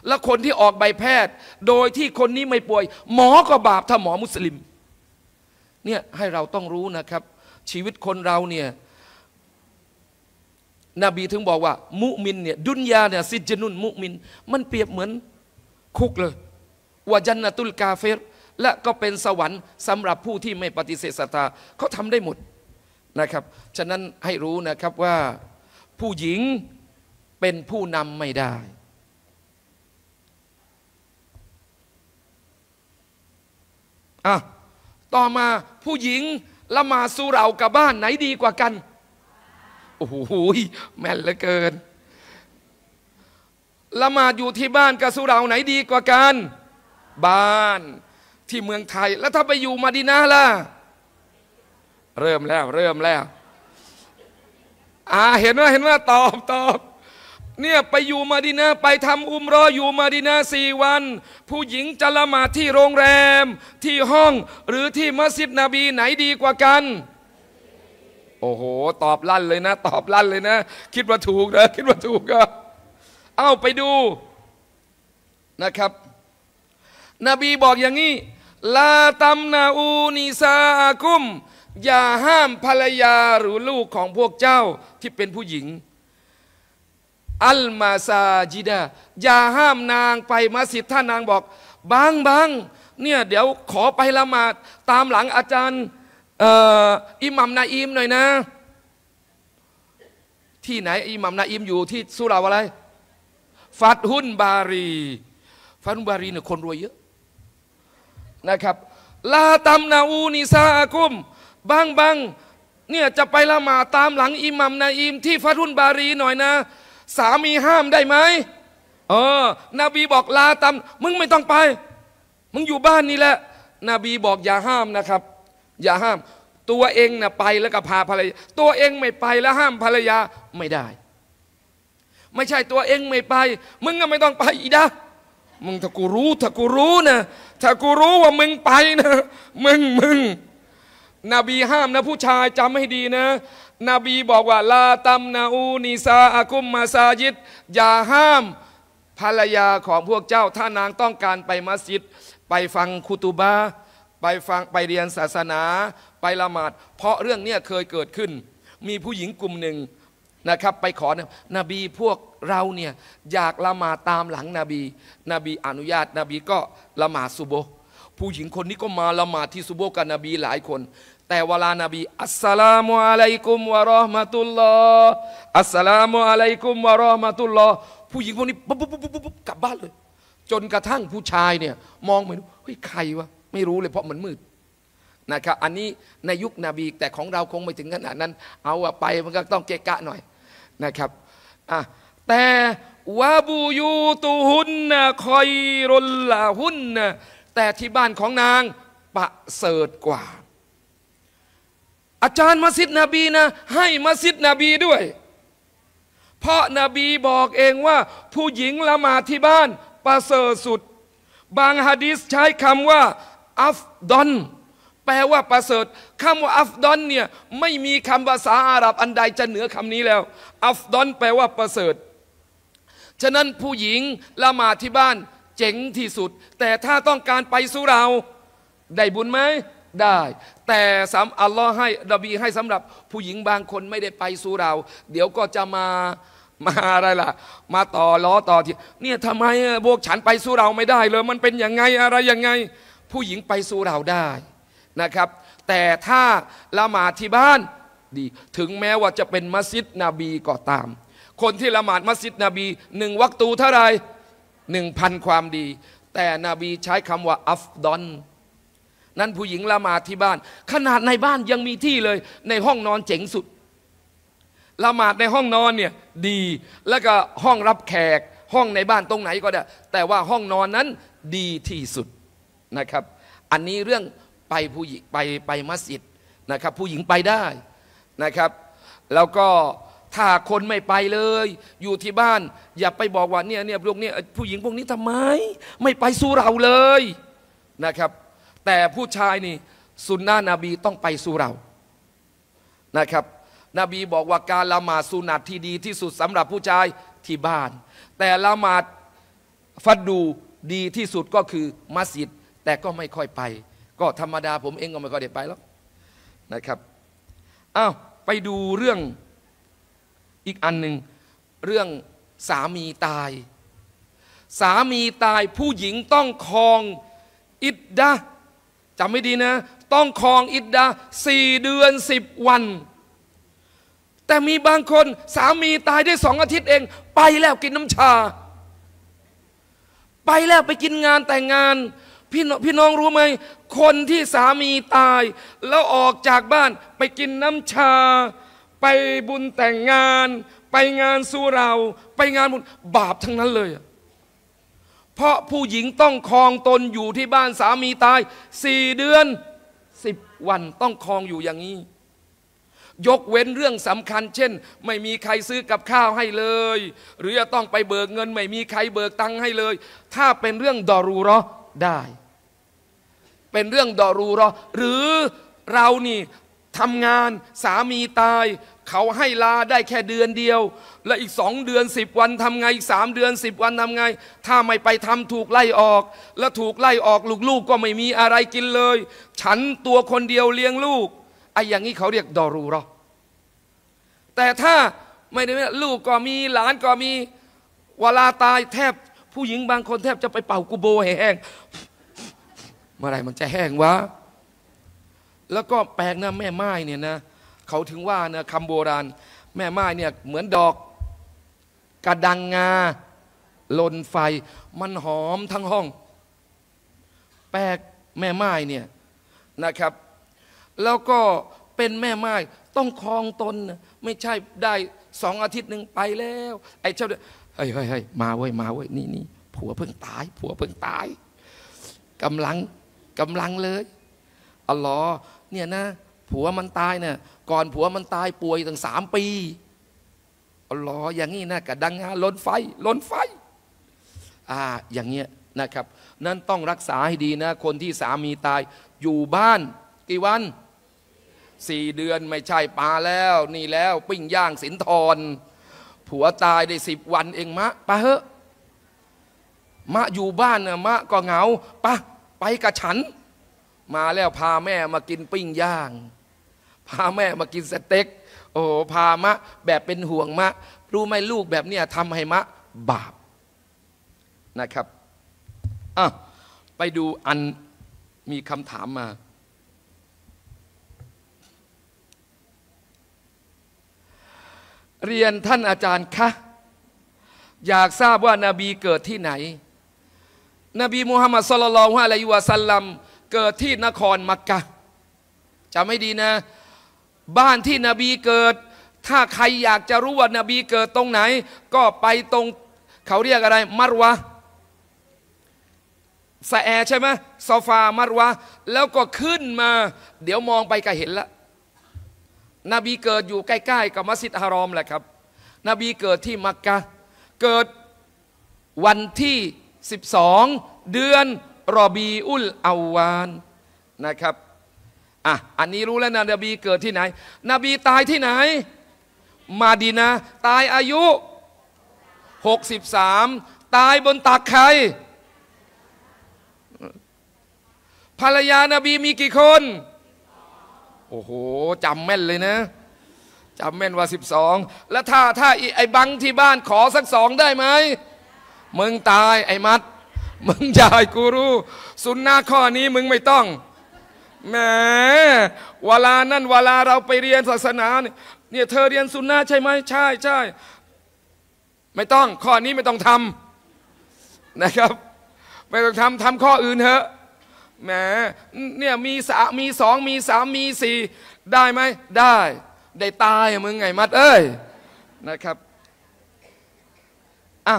และคนที่ออกใบแพทย์ โดยที่คนนี้ไม่ป่วย หมอก็บาปถ้าหมอมุสลิมเนี่ยให้เราต้องรู้นะครับ ชีวิตคนเราเนี่ยนบีถึงบอกว่า มุมินเนี่ยดุนยาเนี่ยซิจนุนมุมิน มันเปรียบเหมือนคุกเลย ว่าจันนตุลกาเฟรและก็เป็นสวรรค์สำหรับผู้ที่ไม่ปฏิเสธศรัทธาเขาทำได้หมดนะครับ ฉะนั้นให้รู้นะครับว่าผู้หญิงเป็นผู้นำไม่ได้อะต่อมาผู้หญิงละมาสู่เรากับบ้านไหนดีกว่ากัน โอ้โหแม่นเหลือเกิน ละมาอยู่ที่บ้านกับสู่เราไหนดีกว่ากัน บ้านที่เมืองไทย แล้วถ้าไปอยู่มาดินาล่ะ เริ่มแล้ว เริ่มแล้ว อ่าเห็นว่าเห็นว่าตอบตอบเนี่ย ไปอยู่มาดินาไปทำอุมรออยู่มาดินาสี่วัน ผู้หญิงจะละหมาดที่โรงแรมที่ห้อง หรือที่มัสยิดนบีไหนดีกว่ากัน โอ้โห ตอบลั่นเลยนะ ตอบลั่นเลยนะ คิดว่าถูกนะคิดว่าถูกก็เอาไปดูนะครับนบีบอกอย่างนี้ ลาตัมนาอูนิซากุม อย่าห้ามภรรยาหรือลูกของพวกเจ้าที่เป็นผู้หญิงอัลมาซาจิดาอย่าห้ามนางไปมัสยิดท่านนางบอกบางบางเนี่ยเดี๋ยวขอไปละหมาด ตามหลังอาจารย์อิหมัมนาอิมหน่อยนะ ที่ไหนอิหมัมนาอิมอยู่ที่สุราอะไรฟัดหุนบารี ฟัดหุนบารีเนี่ยคนรวยเยอะนะครับลาตามนาอูนิซาอาคุมบางบางเนี่ยจะไปละหมาดตามหลังอิหมัมนาอิมที่ฟัดหุนบารีหน่อยนะสามีห้ามได้ไหมเออนบีบอกลาตามมึงไม่ต้องไป มึงอยู่บ้านนี่แหละ นบีบอกอย่าห้ามนะครับ อย่าห้าม ตัวเองนะ่ะไปแล้วก็พาภรรยา ตัวเองไม่ไปแล้วห้ามภรรยาไม่ได้ ไม่ใช่ตัวเองไม่ไป มึงก็ไม่ต้องไปอีดะ มึงถ้ากูรู้ ถ้ากูรู้นะ ถ้ากูรู้ว่ามึงไปนะ มึงมึง นบีห้ามนะ ผู้ชายจำให้ดีนะนบีบอกว่าลาตัมนาอูนิซาอาคุมมาซาจิดอย่าห้ามภรรยาของพวกเจ้าถ้านางต้องการไปมัสยิด ไปฟังคุตุบาไปฟังไปเรียนศาสนา ไปละหมาด เพราะเรื่องเนี้ยเคยเกิดขึ้น มีผู้หญิงกลุ่มหนึ่งนะครับไปขอนนบีพวกเราเนี่ย อยาก ละหมาดตามหลังนบี นบีอนุญาต นบีก็ละหมาดซุโบผู้หญิงคนนี้ก็มาละหมาดที่ซุโบกับนบีหลายคนแต่เวลานาบี อัสสลามุอะลัยกุมวะรอห์มะตุลลอฮ์อัสสลามุอะลัยกุมวะรอห์มะตุลลอฮ์ผู้หญิงพวกนี้ปุ๊บปุ๊บปุ๊บปุ๊บุบกลับบ้านเลย จนกระทั่งผู้ชายเนี่ยมองเหมือนเฮ้ยใครวะ ไม่รู้เลย เพราะมันมืดนะครับ อันนี้ในยุคนบีแต่ของเราคงไม่ถึงขนาดนั้น เอาไปมันก็ต้องเกะกะหน่อยนะครับอ่ะแต่วาบูยูตูฮุนนะคอยรุลลาฮุนนะแต่ที่บ้านของนางประเสริฐกว่าอาจารย์มัสยิดนบีนะให้มัสยิดนบีด้วย เพราะนบีบอกเองว่า ผู้หญิงละหมาดที่บ้าน ประเสริฐสุด บางฮะดีสใช้คำว่าอัฟดอนแปลว่าประเสริฐคำว่าอัฟดอนเนี่ยไม่มีคำภาษาอาหรับอันใดจะเหนือคำนี้แล้วอัฟดอนแปลว่าประเสริฐฉะนั้นผู้หญิงละหมาดที่บ้าน เจ๋งที่สุด แต่ถ้าต้องการไปสุเราได้บุญไหมได้แต่สาอัลลอฮ์ให้ระบีให้สำหรับผู้หญิงบางคนไม่ได้ไปสู่เราเดี๋ยวก็จะมามาอะไรล่ะมาต่อล้อต่อทีเนี่ยทำไมพวกฉันไปสู่เราไม่ได้เลยมันเป็นยังไงอะไรยังไง ผู้หญิงไปสู่เราได้นะครับ แต่ถ้าละหมาดที่บ้านดี ถึงแม้ว่าจะเป็นมัสยิดนบีก็ตาม คนที่ละหมาดมัสยิดนบีหนึ่งวัตูเท่าไรหนึ่งพันความดี แต่นบีใช้คำว่าอัฟดอนนั้นผู้หญิงละหมาดที่บ้าน ขนาดในบ้านยังมีที่เลย ในห้องนอนเจ๋งสุดละหมาดในห้องนอนเนี่ยดีแล้วก็ห้องรับแขกห้องในบ้านตรงไหนก็ได้แต่ว่าห้องนอนนั้นดีที่สุดนะครับ อันนี้เรื่องไปผู้หญิงไปไปมัสยิดนะครับ ผู้หญิงไปได้นะครับ แล้วก็ถ้าคนไม่ไปเลย อยู่ที่บ้านอย่าไปบอกว่าเนี่ยเนี่ยพวกนี้ผู้หญิงพวกนี้ทำไม ไม่ไปสู้เราเลยนะครับแต่ผู้ชายนี่สุนนะนบีต้องไปสู่เรานะครับนบีบอกว่าการละหมาดสุนัตที่ดีที่สุดสำหรับผู้ชายที่บ้าน แต่ละหมาดฟัดดูดีที่สุดก็คือมัสยิด แต่ก็ไม่ค่อยไป ก็ธรรมดาผมเองก็ไม่ค่อยได้ไปแล้วนะครับอ้าวไปดูเรื่องอีกอันหนึ่ง เรื่องสามีตาย สามีตายผู้หญิงต้องคองอิดดะจำไม่ดีนะ ต้องคลองอิดดาสี่เดือนสิบวัน แต่มีบางคนสามีตายได้สองอาทิตย์เอง ไปแล้วกินน้ำชา ไปแล้วไปกินงานแต่งงาน พี่พี่น้องรู้ไหมคนที่สามีตาย แล้วออกจากบ้านไปกินน้ำชา ไปบุญแต่งงาน ไปงานสู่เรา ไปงานบุญบาปทั้งนั้นเลยอะเพราะผู้หญิงต้องคลองตนอยู่ที่บ้านสามีตาย สี่เดือน สิบวันต้องคลองอยู่อย่างนี้ ยกเว้นเรื่องสำคัญ เช่น ไม่มีใครซื้อกับข้าวให้เลย หรือจะต้องไปเบิกเงิน ไม่มีใครเบิกตังค์ให้เลย ถ้าเป็นเรื่องดอรูรอได้ เป็นเรื่องดอรูรอหรือเรานี่ทำงานสามีตายเขาให้ลาได้แค่เดือนเดียว และอีกสองเดือนสิบวันทำไงอีกสามเดือนสิบวันทำไง ถ้าไม่ไปทำถูกไล่ออก และถูกไล่ออก ลูกๆกก็ไม่มีอะไรกินเลย ฉันตัวคนเดียวเลี้ยงลูกไอ้อย่างนี้เขาเรียกดอรูรอแต่ถ้าไม่ได้ ลูกก็มีหลานก็มีเวลาตายแทบผู้หญิงบางคนแทบจะไปเป่ากูโบแห้ง เมื่อไรมันจะแห้งวะแล้วก็แปลกนะแม่ไม้เนี่ยนะเขาถึงว่านะคำโบราณ แม่ไม้เนี่ยเหมือนดอกกระดังงา ลนไฟ มันหอมทั้งห้อง แปลกแม่ไม้เนี่ย นะครับ แล้วก็เป็นแม่ไม้ต้องคลองตน ไม่ใช่ได้สองอาทิตย์หนึ่งไปแล้ว ไอ้เจ้าเฮ้ยเฮ้ยมาเว้ยมาเว้ยนี่นี่ผัวเพิ่งตาย ผัวเพิ่งตายกำลังกำลังเลยอ๋ลอเนี่ยนะผัวมันตายเนี่ยก่อนผัวมันตายป่วยตั้งสามปีอ๋ออย่างนี้นะกระดังงาล้นไฟล้นไฟอ่าอย่างเงี้ยนะครับ นั่นต้องรักษาให้ดีนะคนที่สามีตาย อยู่บ้าน กี่วัน สี่เดือนไม่ใช่ปลาแล้ว นี่แล้ว ปิ้งย่างสินทรผัวตายได้สิบวันเองมะปะเฮะมะอยู่บ้านนะมะก็เหงา ปะ ไปกับฉัน มาแล้วพาแม่มากินปิ้งย่างพาแม่มากินสเต็ก โอ้พามะ แบบเป็นห่วงมะ รู้ไหมลูกแบบเนี้ยทำให้มะ บาป นะครับอ่ะไปดูอันมีคำถามมา เรียนท่านอาจารย์คะ อยากทราบว่านาบีเกิดที่ไหน นบีมูฮัมมัดสุลลัลฮุอะลัยฮิวะสัลลัม เกิดที่นครมักกะจำให้ดีนะบ้านที่นบีเกิด ถ้าใครอยากจะรู้ว่านาบีเกิดตรงไหน ก็ไปตรง เขาเรียกอะไรมารวะสะแอใช่ไหมซฟามารวะ แล้วก็ขึ้นมา เดี๋ยวมองไปก็เห็นละ นบีเกิดอยู่ใกล้ ๆ กับมัสยิดฮารอมแหละครับ นบีเกิดที่มักกะ เกิดวันที่ 12 เดือนรอบีอุลอาวานนะครับอ่ะ อันนี้รู้แล้วนะ นบีเกิดที่ไหน นบีตายที่ไหน มาดีนาตายอายุ 63 ตายบนตักใคร ภรรยานาบีมีกี่คน โอ้โห จำแม่นเลยนะ จำแม่นว่า 12 แล้วถ้าถ้าไอ้บังที่บ้านขอสักสองได้ไหม มึงตายไอ้มัด มึงยายกูรู้ สุนนะข้อนี้มึงไม่ต้องแหมเวลานั่นเวลาเราไปเรียนศาสนาเนี่ยเธอเรียนสุนนะใช่ไหมใช่ใช่ ไม่ต้อง ข้อนี้ไม่ต้องทำนะครับ ไม่ต้องทำทำข้ออื่นเถอะแหมเนี่ยมีสามีสอง มีสามมีสี่ได้ไหม ได้ ได้ตายมึงไงมัด เอ้ยนะครับอ่ะ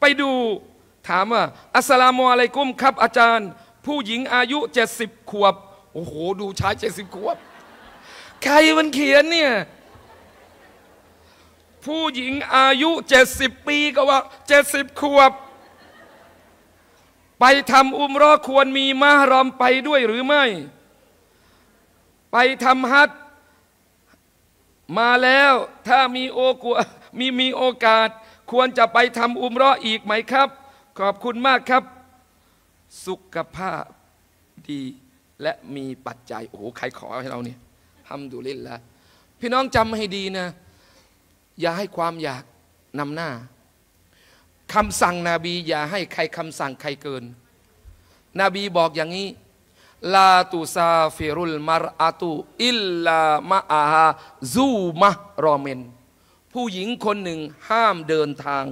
ไปดู ถามว่าอัสลามุอะลัยกุมครับอาจารย์ ผู้หญิงอายุ 70 ขวบโอ้โห ดูชายเจ็ดสิบขวบ ใครมันเขียนเนี่ย ผู้หญิงอายุเจ็ดสิบปีก็ว่าเจ็ดสิบขวบ ไปทำอุมรอควรมีมารอมไปด้วยหรือไม่ ไปทำฮัทมาแล้วถ้ามีโอกวมีมีโอกาส ควรจะไปทำอุมรออีกไหมครับ ขอบคุณมากครับ สุขภาพดีและมีปัจจัยโอ้โหใครขอให้เราเนี่ยทำดูลิลละพี่น้องจำให้ดีนะ อย่าให้ความอยากนำหน้าคำสั่งนบี อย่าให้ใครคำสั่งใครเกินนบีบอกอย่างนี้ลาตูซาฟิรุลมารอาตูอิลลามะอาฮาซูมะรอเมนผู้หญิงคนหนึ่งห้ามเดินทาง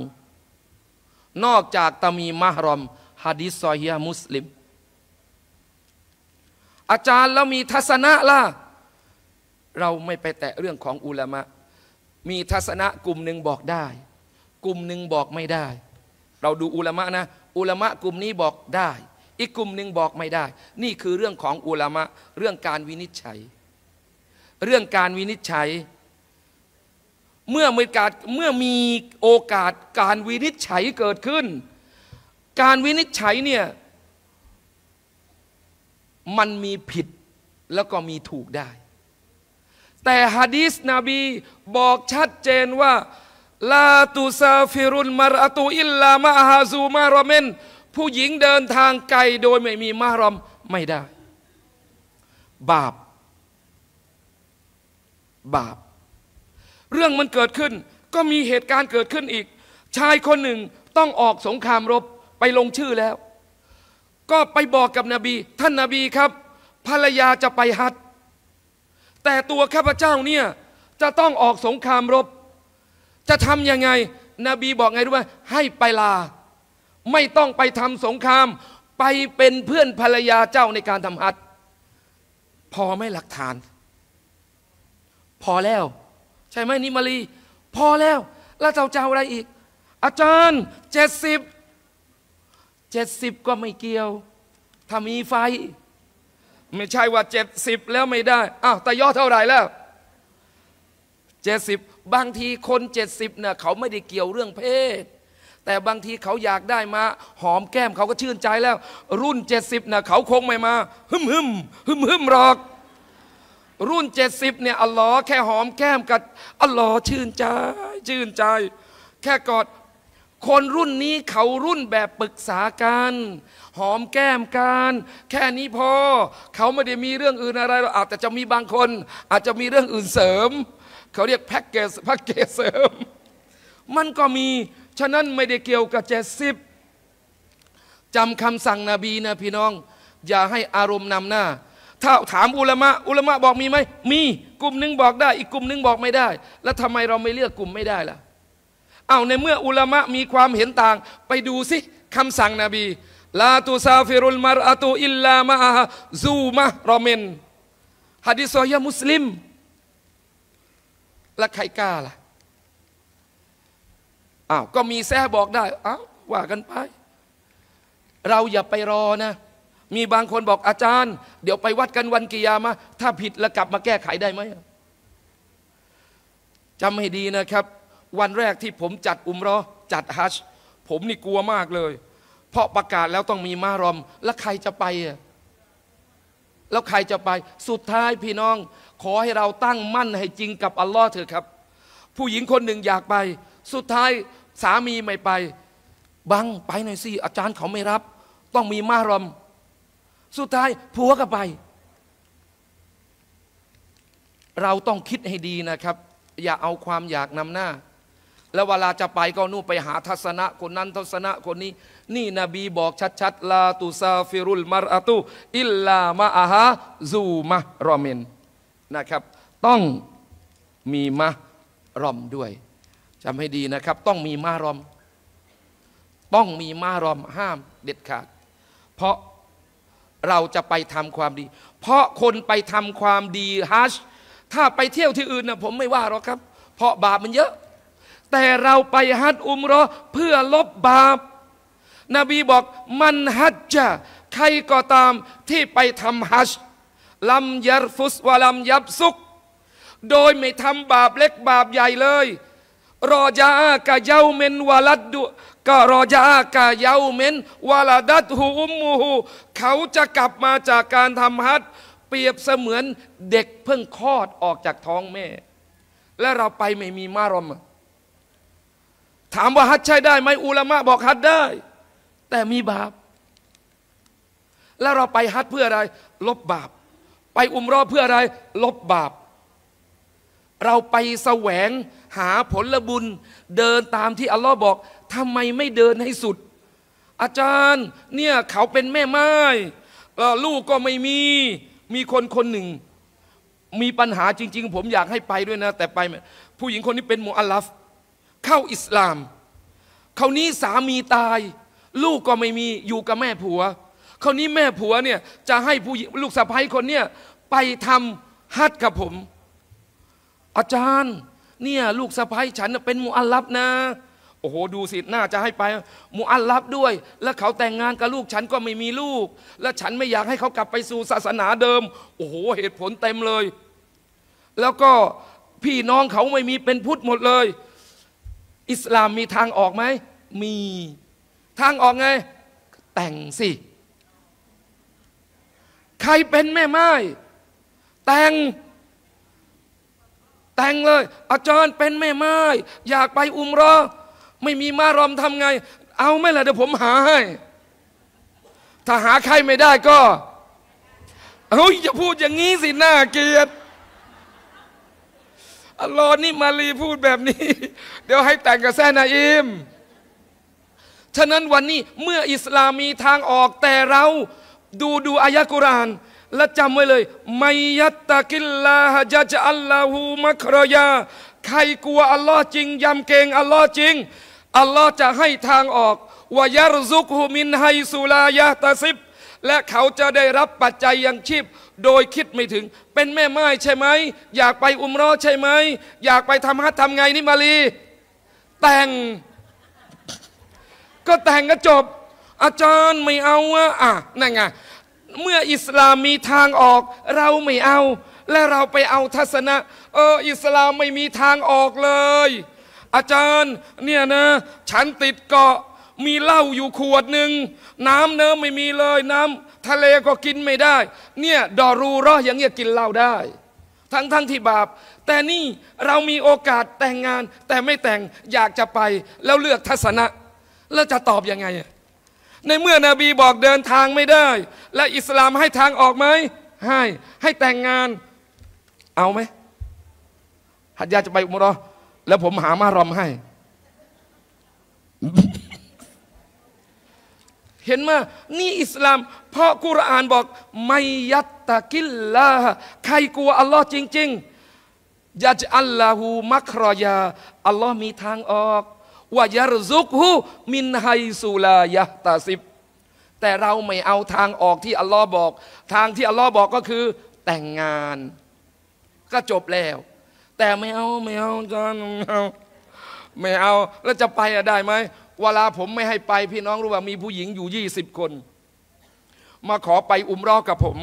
นอกจากตามีมะรอมฮะดิษซอฮียมุสลิมอาจารย์แล้วมีทัศนะล่ะเราไม่ไปแตะเรื่องของอุลามะ มีทัศนะกลุ่มหนึ่งบอกได้ กลุ่มหนึ่งบอกไม่ได้ เราดูอุลามะนะ อุลามะกลุ่มนี้บอกได้ อีกกลุ่มหนึ่งบอกไม่ได้ นี่คือเรื่องของอุลามะ เรื่องการวินิจฉัย เรื่องการวินิจฉัย เมื่อมีการเมื่อมีโอกาสการวินิจฉัยเกิดขึ้น การวินิจฉัยเนี่ยมันมีผิดแล้วก็มีถูกได้ แต่ฮะดีสนบีบอกชัดเจนว่าลาตูซาฟิรุนมารอตูอิลลามะฮาซูมารอเมนผู้หญิงเดินทางไกลโดยไม่มีมารอมไม่ได้ บาป บาป เรื่องมันเกิดขึ้น ก็มีเหตุการณ์เกิดขึ้นอีก ชายคนหนึ่งต้องออกสงครามรบไปลงชื่อแล้วก็ไปบอกกับนบีท่านนาบีครับภรรยาจะไปฮัจแต่ตัวข้าพเจ้าเนี่ยจะต้องออกสงครามรบ จะทำยังไงนบีบอกไงรู้ไหมให้ไปลา ไม่ต้องไปทำสงคราม ไปเป็นเพื่อนภรรยาเจ้าในการทำฮัจพอไม่หลักฐาน พอแล้ว ใช่ไหมนิมารีพอแล้วแล้วเจ้าจะาอะไรอีก อาจารย์เจ็ดสิบเจ็ดสิบก็ไม่เกี่ยว ถ้ามีไฟ ไม่ใช่ว่าเจ็ดสิบแล้วไม่ได้ อ้าวแต่ย่อเท่าไหร่แล้วเจ็ดสิบบางทีคนเจ็ดสิบเนี่ยเขาไม่ได้เกี่ยวเรื่องเพศ แต่บางทีเขาอยากได้มา หอมแก้มเขาก็ชื่นใจแล้ว รุ่นเจ็ดสิบเนี่ยเขาคงไม่มาหึมหึมหึมหึมหรอก รุ่นเจ็ดสิบเนี่ยอัลลอฮ์แค่หอมแก้มกับ อัลลอฮ์ชื่นใจ ชื่นใจ แค่กอดคนรุ่นนี้เขารุ่นแบบปรึกษากัน หอมแก้มกัน แค่นี้พอเขาไม่ได้มีเรื่องอื่นอะไรรอาจจะจะมีบางคน อาจจะมีเรื่องอื่นเสริม เขาเรียกแพ็กเกจแพ็กเกจเสริม มันก็มี ฉะนั้นไม่ได้เกี่ยวกับเจสิบจำคำสั่งนบีนะพี่น้อง อย่าให้อารมณ์นำหน้า ถ้าถามอุลามะอุลามะบอกมีไหมมีกลุ่มหนึ่งบอกได้อีกกลุ่มหนึ่งบอกไม่ได้ แล้วทำไมเราไม่เลือกกลุ่มไม่ได้ล่ะเอาในเมื่ออุลามะมีความเห็นต่าง ไปดูสิคำสั่งนบีลาตูซาฟิรุลมารอตูอิลลามะฮซูมะรอเมนฮะดิษอยมุสลิม และใครกล้าล่ะ อ้าวก็มีแซ่บอกได้อ้าวว่ากันไป เราอย่าไปรอนะ มีบางคนบอกอาจารย์ เดี๋ยวไปวัดกันวันกิยามะถ้าผิดแล้วกลับมาแก้ไขได้ไหมจำให้ดีนะครับวันแรกที่ผมจัดอุมรอจัดฮัชผมนี่กลัวมากเลย เพราะประกาศแล้วต้องมีมารอม แล้วใครจะไปอ่ะแล้วใครจะไป สุดท้ายพี่น้อง ขอให้เราตั้งมั่นให้จริงกับอัลลอฮ์เถอะครับ ผู้หญิงคนหนึ่งอยากไป สุดท้ายสามีไม่ไปบังไปหน่อยสิอาจารย์เขาไม่รับ ต้องมีมารอม สุดท้ายผัวก็ไป เราต้องคิดให้ดีนะครับ อย่าเอาความอยากนำหน้าแล้วเวลาจะไปก็นู่นไปหาทัศนะคนนั้น ทัศนะคนนี้ นี่นบี บอกชัดๆลาตุซาฟิรุลมารอตุอิลลามะอาฮะซูมะรอมินนะครับ ต้องมีมะรอมด้วยจำให้ดีนะครับ ต้องมีมะรอม ต้องมีมะรอมห้ามเด็ดขาด เพราะเราจะไปทำความดี เพราะคนไปทำความดีฮัชถ้าไปเที่ยวที่อื่นนะผมไม่ว่าหรอกครับเพราะบาปมันเยอะแต่เราไปฮัตอุมรอเพื่อลบบาป นบีบอกมันฮัจจะใครก็ตามที่ไปทำฮัจลัมยัรฟุสวะลัมยับซุกโดยไม่ทำบาปเล็กบาปใหญ่เลย รอจากะเยาเมนวาลัดดุก็รอจากะเยาเมนวาลาดัดหูอุมมูหูเขาจะกลับมาจากการทำฮัจเปรียบเสมือนเด็กเพิ่งคลอดออกจากท้องแม่ และเราไปไม่มีมารมถามว่าฮัดใช้ได้ไหมอุลามะบอกฮัดได้ แต่มีบาป แล้วเราไปฮัดเพื่ออะไร ลบบาป ไปอุมรอเพื่ออะไร ลบบาปเราไปแสวงหาผลบุญเดินตามที่อัลลอฮ์บอกทำไมไม่เดินให้สุด อาจารย์เนี่ยเขาเป็นแม่ไม้ลูกก็ไม่มีมีคนคนหนึ่ง มีปัญหาจริง ๆ ผมอยากให้ไปด้วยนะ แต่ไป ผู้หญิงคนนี้เป็นมูอัลลัฟเข้าอิสลาม เขานี้สามีตายลูกก็ไม่มีอยู่กับแม่ผัว เขานี้แม่ผัวเนี่ยจะให้ผู้ลูกสะใภ้คนเนี่ยไปทำฮัทกับผม อาจารย์เนี่ยลูกสะใภ้ฉันเป็นมุอัลลับนะ โอ้โหดูสิน่าจะให้ไปมูอัลลับด้วย แล้วเขาแต่งงานกับลูกฉันก็ไม่มีลูก และฉันไม่อยากให้เขากลับไปสู่ศาสนาเดิม โอ้โหเหตุผลเต็มเลย แล้วก็พี่น้องเขาไม่มีเป็นพุทธหมดเลยอิสลามมีทางออกไหม มีทางออกไง แต่งสิ ใครเป็นแม่ไม้แต่ง แต่งเลย อาจารย์เป็นแม่ไม้อยากไปอุมรอไม่มีมารอมทำไง เอาไม่ละเดี๋ยวผมหาให้ ถ้าหาใครไม่ได้ก็เฮ้ยอย่าพูดอย่างนี้สิน่าเกลียดอัลลอฮ์นี่มาลีพูดแบบนี้ เดี๋ยวให้แต่งกับแซนาอิมฉะนั้นวันนี้เมื่ออิสลามมีทางออกแต่เรา ดูดูอายะกุราน และจำไว้เลยไมยัตตะกิลลาฮะจะจะอัลลอฮูมะครยาใครกลัวอัลลอฮ์จริง ยำเกรงอัลลอฮ์จริง อัลลอฮ์จะให้ทางออกวายรซุกฮูมินไฮสุลายะตาซิบและเขาจะได้รับปัจจัยยังชีพโดยคิดไม่ถึง เป็นแม่ไม้ใช่ไหม อยากไปอุมรอใช่ไหม อยากไปทำฮัททำไงนี่มาลีแต่ง ก็แต่งก็จบ อาจารย์ไม่เอาอะอ่ะนั่นไงเมื่ออิสลามมีทางออก เราไม่เอา และเราไปเอาทัศนะ เอออิสลามไม่มีทางออกเลย อาจารย์ เนี่ยนะ ฉันติดเกาะมีเหล้าอยู่ขวดหนึ่งน้ำเนิ้มไม่มีเลยน้ำทะเลก็กินไม่ได้ เนี่ยดอรูรออย่างเงี้ยกินเหล้าได้ ทั้งทั้งที่บาป แต่นี่เรามีโอกาสแต่งงานแต่ไม่แต่งอยากจะไป แล้วเลือกทัศนะแล้วจะตอบยังไง ในเมื่อนบีบอกเดินทางไม่ได้ และอิสลามให้ทางออกไหมให้ ให้แต่งงานเอาไหม หัดยาจะไปอุมรอแล้วผมหามารอมให้เห็นไหมนี่อิสลาม เพราะกุรอานบอกไม่ยัตตะกิลลาใครกลัวอัลลอฮ์จริง ๆยะจอัลลาหูมักรอยาอัลลอฮ์มีทางออกวายรซุกหูมินไฮสูลายะตาซิบแต่เราไม่เอาทางออกที่อัลลอฮ์บอก ทางที่อัลลอฮ์บอกก็คือ แต่งงาน ก็จบแล้ว แต่ไม่เอาไม่เอาจอนไม่เอาไม่เอา แล้วจะไปอะได้ไหมเวลาผมไม่ให้ไปพี่น้องรู้ว่ามีผู้หญิงอยู่ยี่สิบคน มาขอไปอุ้มรอกับผม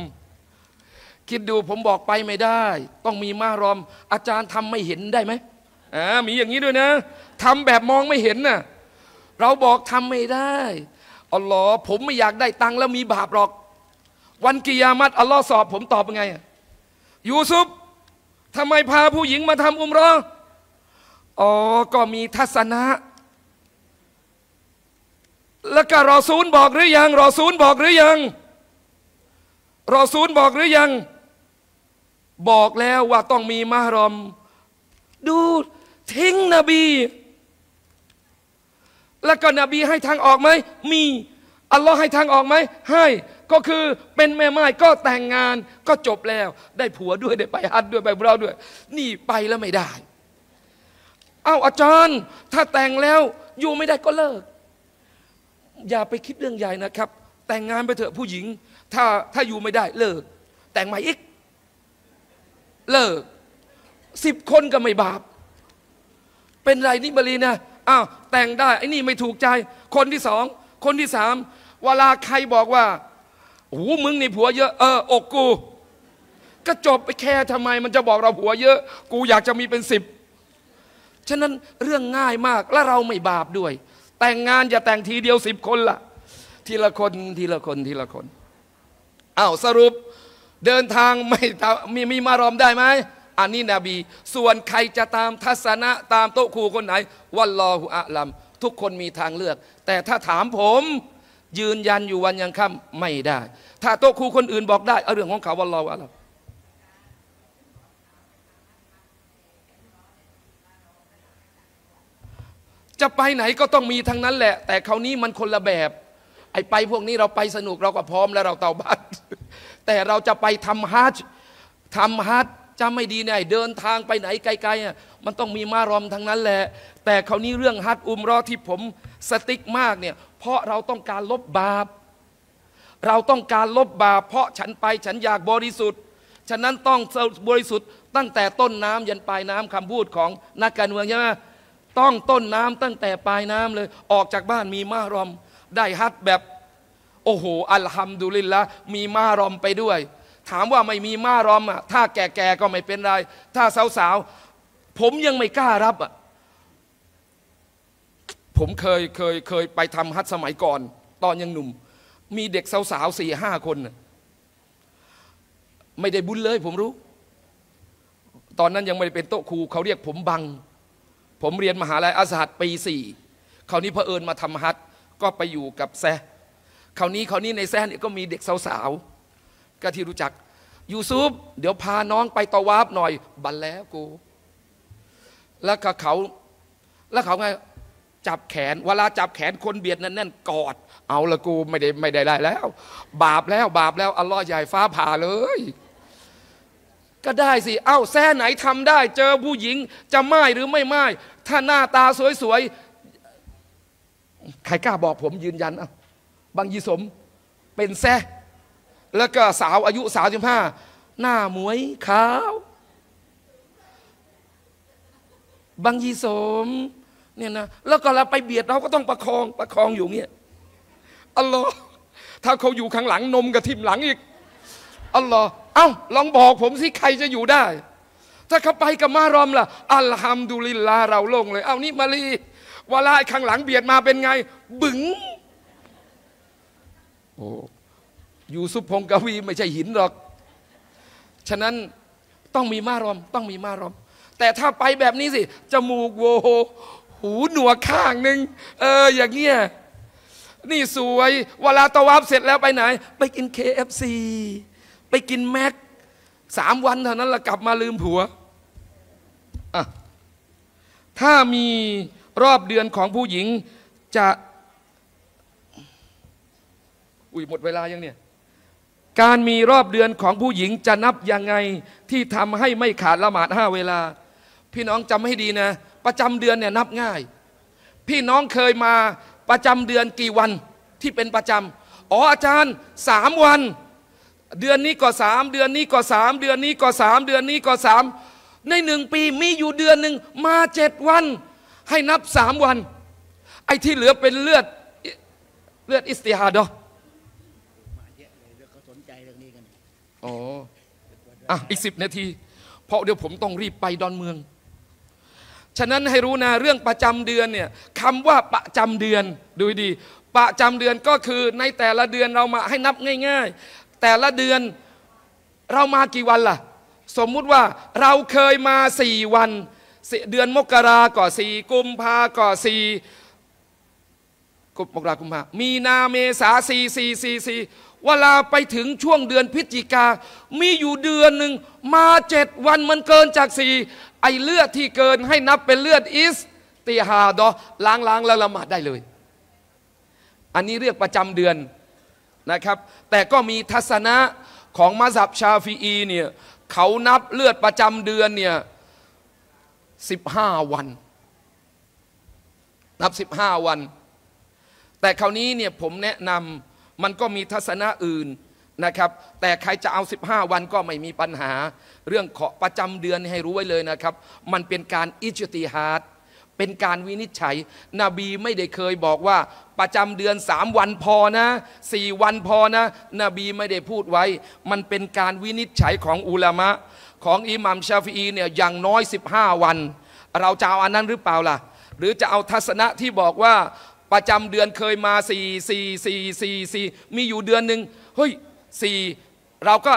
คิดดูผมบอกไปไม่ได้ ต้องมีมารอม อาจารย์ทำไม่เห็นได้ไหมอ่ามีอย่างนี้ด้วยนะทำแบบมองไม่เห็นน่ะเราบอกทำไม่ได้อัลลอฮ์ผมไม่อยากได้ตังค์แล้วมีบาปหรอก วันกิยามัตอัลลอฮ์สอบผมตอบเป็นไงยูซุปทำไมพาผู้หญิงมาทำอุ้มรออ๋อก็มีทัศนะแล้วก็รอซูลบอกหรือยังรอซูลบอกหรือยังรอซูลบอกหรือยัง บอกแล้วว่าต้องมีมารอม ดู ทิ้งนบี แล้วก็นบีให้ทางออกไหมมี อัลลอฮ์ให้ทางออกไหมให้ ก็คือเป็นแม่ไม้ก็แต่งงานก็จบแล้ว ได้ผัวด้วยได้ไปฮัดด้วยไปเราด้วย นี่ไปแล้วไม่ได้เอาอาจารย์ ถ้าแต่งแล้วอยู่ไม่ได้ก็เลิกอย่าไปคิดเรื่องใหญ่นะครับ แต่งงานไปเถอะผู้หญิงถ้าถ้าอยู่ไม่ได้ เลิกแต่งใหม่อีก เลิกสิบคนก็ไม่บาป เป็นไรนี่บรีนะอ้าวแต่งได้ไอ้นี่ไม่ถูกใจ คนที่สอง คนที่สามเวลาใครบอกว่าโอ้มึงนี่ผัวเยอะ เออ อกกู ก็จบไปแค่ทำไม มันจะบอกเราผัวเยอะ กูอยากจะมีเป็นสิบฉะนั้นเรื่องง่ายมากและเราไม่บาปด้วยแต่งงานจะแต่งทีเดียวสิบคนละทีละคนทีละคนทีละคนอ้าวสรุป เดินทางไม่มีมีมารอมได้ไหมอันนี้นบี ส่วนใครจะตามทัศนะตามโต๊ะครูคนไหนวัลลอฮุอะลัมทุกคนมีทางเลือก แต่ถ้าถามผมยืนยันอยู่วันยังค่ำไม่ได้ ถ้าโต๊ะครูคนอื่น บอก ได้เอาเรื่องของเขาวัลลอฮุอะลัมจะไปไหนก็ต้องมีทั้งนั้นแหละ แต่คราวนี้มันคนละแบบ ไอ้ไปพวกนี้เราไปสนุกเราก็พร้อมแล้วเราเตาบัตแต่เราจะไปทำฮัจทำฮัจจะไม่ดีเนี่ยเดินทางไปไหนไกลๆ มันต้องมีมารอมทั้งนั้นแหละ แต่คราวนี้เรื่องฮัจอุมรอที่ผมสติ๊กมากเนี่ย เพราะเราต้องการลบบาป เราต้องการลบบาปเพราะฉันไปฉันอยากบริสุทธิ์ ฉะนั้นต้องบริสุทธิ์ตั้งแต่ต้นน้ำยันปลายน้ำคำพูดของนักการเมืองใช่ไหมต้องต้นน้ำตั้งแต่ปลายน้ำเลย ออกจากบ้านมีมารอมได้ฮัดแบบ โอ้โหอัลฮัมดุลิลละมีมารอมไปด้วย ถามว่าไม่มีมารอมอ่ะ ถ้าแก่ๆก็ไม่เป็นไร ถ้าสาวๆผมยังไม่กล้ารับอ่ะผมเคยเคยเคยไปทำฮัดสมัยก่อน ตอนยังหนุ่ม มีเด็กสาวๆสี่ห้าคนไม่ได้บุญเลยผมรู้ ตอนนั้นยังไม่ได้เป็นโต๊ะครูเขาเรียก ผมบังผมเรียนมหาลัยอาสาดปีสี่คราวนี้เผอิญมาทำฮัทก็ไปอยู่กับแซคราวนี้คราวนี้ในแซเนี่ยก็มีเด็กสาว ๆก็ที่รู้จัก ยูซุปเดี๋ยวพาน้องไปตะวาบหน่อย บันแล้วกู แล้วเขา แล้วเขาไงจับแขนเวลาจับแขนคนเบียดนั่นแน่นกอด เอาละกูไม่ได้ไม่ได้ได้แล้ว บาปแล้วบาปแล้ว อัลลอฮ์ใหญ่ฟ้าผ่าเลยก็ได้สิ เอ้า แซ่ไหนทำได้ เจอผู้หญิงจะไม่หรือไม่ไม่ถ้าหน้าตาสวย ๆ ใครกล้าบอกผมยืนยันอ่ะบางยีสมเป็นแซ่ แล้วก็สาวอายุสาวิบหน้าหมวยขาว บางยีสม เนี่ยนะ แล้วก็เราไปเบียดเราก็ต้องประคองประคองอยู่เงี้ยอ๋ลลอ ถ้าเขาอยู่ข้างหลังนมกับทิมหลังอีกอ๋ลลอเอา้า ลองบอกผมสิใครจะอยู่ได้ ถ้าเขาไปกับมารอมล่ะอัลฮัมดุลิลลาเราลงเลย เอานี่มาลีวาลาข้างหลังเบียดมาเป็นไง บึง้งโอ้ยูซุพงกวีไม่ใช่หินหรอก ฉะนั้นต้องมีมารอม ต้องมีมารอม แต่ถ้าไปแบบนี้สิ จมูกโวหูหนวกข้างหนึ่ง เอออย่างเงี้ยนี่สวย เวลาตะวับเสร็จแล้วไปไหน ไปกิน KFC ฟไปกินแม็กสามวันเท่านั้นละกลับมาลืมผัว ถ้ามีรอบเดือนของผู้หญิงจะ อุ้ยหมดเวลายังเนี่ย การมีรอบเดือนของผู้หญิงจะนับยังไงที่ทำให้ไม่ขาดละหมาดห้าเวลา พี่น้องจำให้ดีนะ ประจำเดือนเนี่ยนับง่าย พี่น้องเคยมาประจำเดือนกี่วันที่เป็นประจำอ๋ออาจารย์สามวันเดือนนี้ก็สามเดือนนี้ก็สามเดือนนี้ก็สามเดือนนี้ก็สามในหนึ่งปีมีอยู่เดือนหนึ่งมาเจ็ดวัน ให้นับสามวัน ไอ้ที่เหลือเป็นเลือดเลือดอิสติฮาดอะเาอ้อออ่ะอีกสิบนาที เพราะเดี๋ยวผมต้องรีบไปดอนเมือง ฉะนั้นให้รู้นะเรื่องประจำเดือนเนี่ยคำว่าประจำเดือนดูดีประจำเดือนก็คือในแต่ละเดือนเรามาให้นับง่าย ๆแต่ละเดือนเรามากี่วันล่ะ สมมุติว่าเราเคยมาสี่วัน เดือนมกราก่อสี่กุมภาก่อสี่มกรากุมภามีนาเมษาสี่สี่สี่สี่เวลาไปถึงช่วงเดือนพฤศจิกา มีอยู่เดือนหนึ่งมาเจ็ดวันมันเกินจากสี่ไอเลือดที่เกินให้นับเป็นเลือดอิสติฮาดอล้างล้างแล้วละหมาดได้เลย อันนี้เรียกประจำเดือนนะครับแต่ก็มีทัศนะของมัซับชาฟีอีเนี่ยเขานับเลือดประจำเดือนเนี่ยสิบห้าวันนับสิบห้าวัน แต่คราวนี้เนี่ยผมแนะนำมันก็มีทัศนะอื่นนะครับแต่ใครจะเอา 15 วันก็ไม่มีปัญหา เรื่องขอประจำเดือนให้รู้ไว้เลยนะครับ มันเป็นการอิจติฮาร์เป็นการวินิจฉัยนบีไม่ได้เคยบอกว่าประจำเดือนสามวันพอนะสี่วันพอนะนบีไม่ได้พูดไว้ มันเป็นการวินิจฉัยของอุลามะของอิหมัมชาฟีเนี่ยอย่างน้อย 15 วัน เราจะเอาอันนั้นหรือเปล่าล่ะ หรือจะเอาทัศนะที่บอกว่าประจำเดือนเคยมาสี่สี่สี่สี่สี่มีอยู่เดือนหนึ่งเฮ้ยสี่เราก็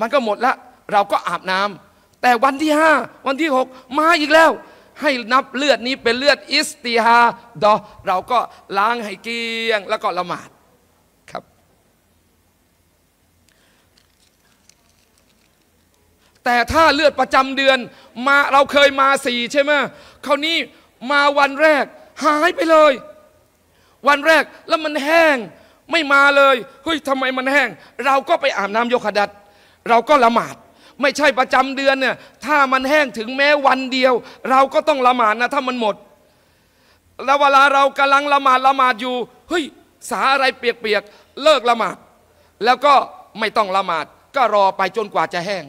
มันก็หมดละเราก็อาบน้ำแต่วันที่ห้าวันที่หกมาอีกแล้วให้นับเลือดนี้เป็นเลือดอิสติฮาดอเราก็ล้างให้เกลี้ยงแล้วก็ละหมาดครับ แต่ถ้าเลือดประจำเดือน มาเราเคยมาสี่ใช่ไหมคราวนี้มาวันแรก หายไปเลย วันแรกแล้วมันแห้ง ไม่มาเลยเฮ้ยทำไมมันแห้ง เราก็ไปอาบน้ำโยคะดัด เราก็ละหมาดไม่ใช่ประจำเดือนเนี่ย ถ้ามันแห้งถึงแม้วันเดียว เราก็ต้องละหมาดนะ ถ้ามันหมด แล้วเวลาเรากำลังละหมาดละหมาดอยู่ เฮ้ย สาอะไรเปียกๆ เลิก ละหมาด แล้วก็ไม่ต้องละหมาด ก็รอไปจนกว่าจะแห้ง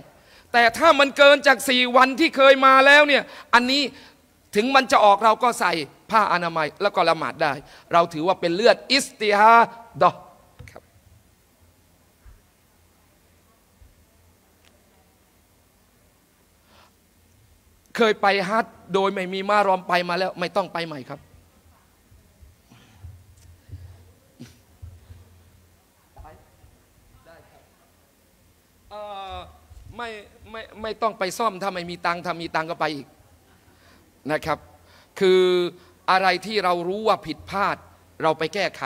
แต่ถ้ามันเกินจากสี่วันที่เคยมาแล้วเนี่ย อันนี้ถึงมันจะออกเราก็ใส่ผ้าอนามัยแล้วก็ละหมาดได้ เราถือว่าเป็นเลือดอิสติฮาดอเคยไปฮัทโดยไม่มีมารอมไปมาแล้วไม่ต้องไปใหม่ครับไม่ไม่ไม่ต้องไปซ่อมถ้าไม่มีตังถ้ามีตังก็ไปอีกนะครับ คืออะไรที่เรารู้ว่าผิดพลาด เราไปแก้ไข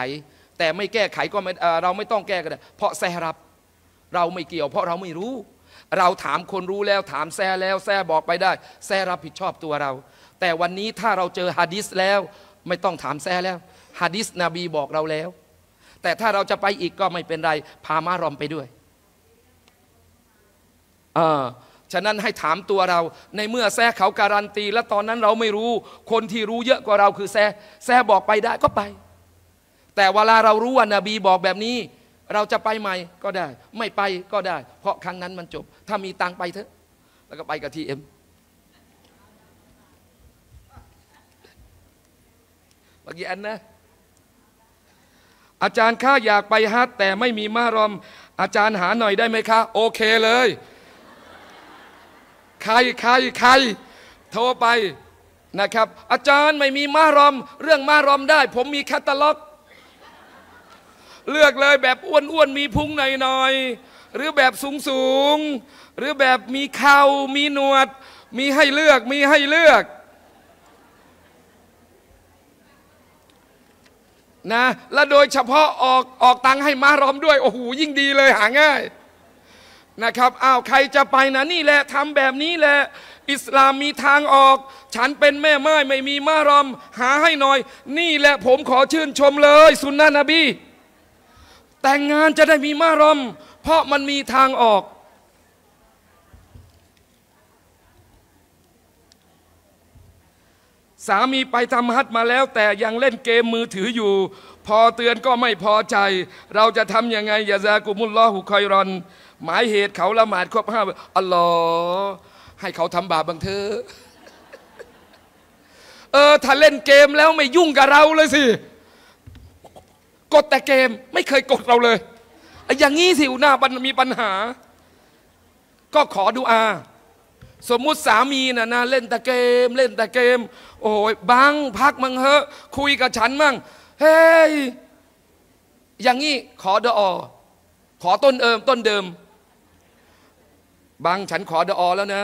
แต่ไม่แก้ไขก็เราไม่ต้องแก้กันเพราะแซรับเราไม่เกี่ยวเพราะเราไม่รู้เราถามคนรู้แล้วถามแซ่แล้วแซ่บอกไปได้แซ่รับผิดชอบตัวเรา แต่วันนี้ถ้าเราเจอฮะดิษแล้ว ไม่ต้องถามแซ่แล้วฮะดิษนบีบอกเราแล้ว แต่ถ้าเราจะไปอีกก็ไม่เป็นไร พามารอมไปด้วยอ่าฉะนั้นให้ถามตัวเราในเมื่อแซ่เขาการันตีและตอนนั้นเราไม่รู้ คนที่รู้เยอะกว่าเรา คือแซ่แซ่บอกไปได้ก็ไป แต่เวลาเรารู้ว่านาบีบอกแบบนี้เราจะไปใหม่ก็ได้ไม่ไปก็ได้ เพราะครั้งนั้นมันจบ ถ้ามีตังไปเถอะแล้วก็ไปกับทีเอ็มบางอยีาอันนะอาจารย์ข้าอยากไปฮัทแต่ไม่มีมารอม อาจารย์หาหน่อยได้ไหมคะ โอเคเลย ใครใคร ใคร โทรไปนะครับ อาจารย์ไม่มีมารอม เรื่องมารอมได้ ผมมีแคตตาล็อกเลือกเลยแบบอ้วนๆ มีพุงหน่อยๆ หรือแบบสูงๆ หรือแบบมีเข่ามีหนวด มีให้เลือก มีให้เลือกนะและโดยเฉพาะออกออกตังให้มารอมด้วย โอ้โหยิ่งดีเลยหาง่ายนะครับอ้าวใครจะไปนะนี่แหละทำแบบนี้แหละอิสลามมีทางออก ฉันเป็นแม่ไม้ไม่มีมารอมหาให้หน่อย นี่แหละผมขอชื่นชมเลย สุนนะนบีแต่งงานจะได้มีมารอม เพราะมันมีทางออก สามีไปทำฮัทมาแล้ว แต่ยังเล่นเกมมือถืออยู่ พอเตือนก็ไม่พอใจ เราจะทำยังไงยาซากุมุลลอหุคอยรอนหมายเหตุเขาละหมาดครบห้าอัลลอฮ์ให้เขาทำบาปบังเธอเออถ้าเล่นเกมแล้วไม่ยุ่งกับเราเลยสิกดแต่เกมไม่เคยกดเราเลย อย่างงี้สิหน้ามันมีปัญหา ก็ขอดูอาสมมุติสามีนะนะเล่นแต่เกม เล่นแต่เกมโอ้ยบังพักมั่งเฮอะ คุยกับฉันมั่งเฮ้ยอย่างงี้ขอดอขอต้นเอิม ต้นเดิม บางฉันขอดอแล้วนะ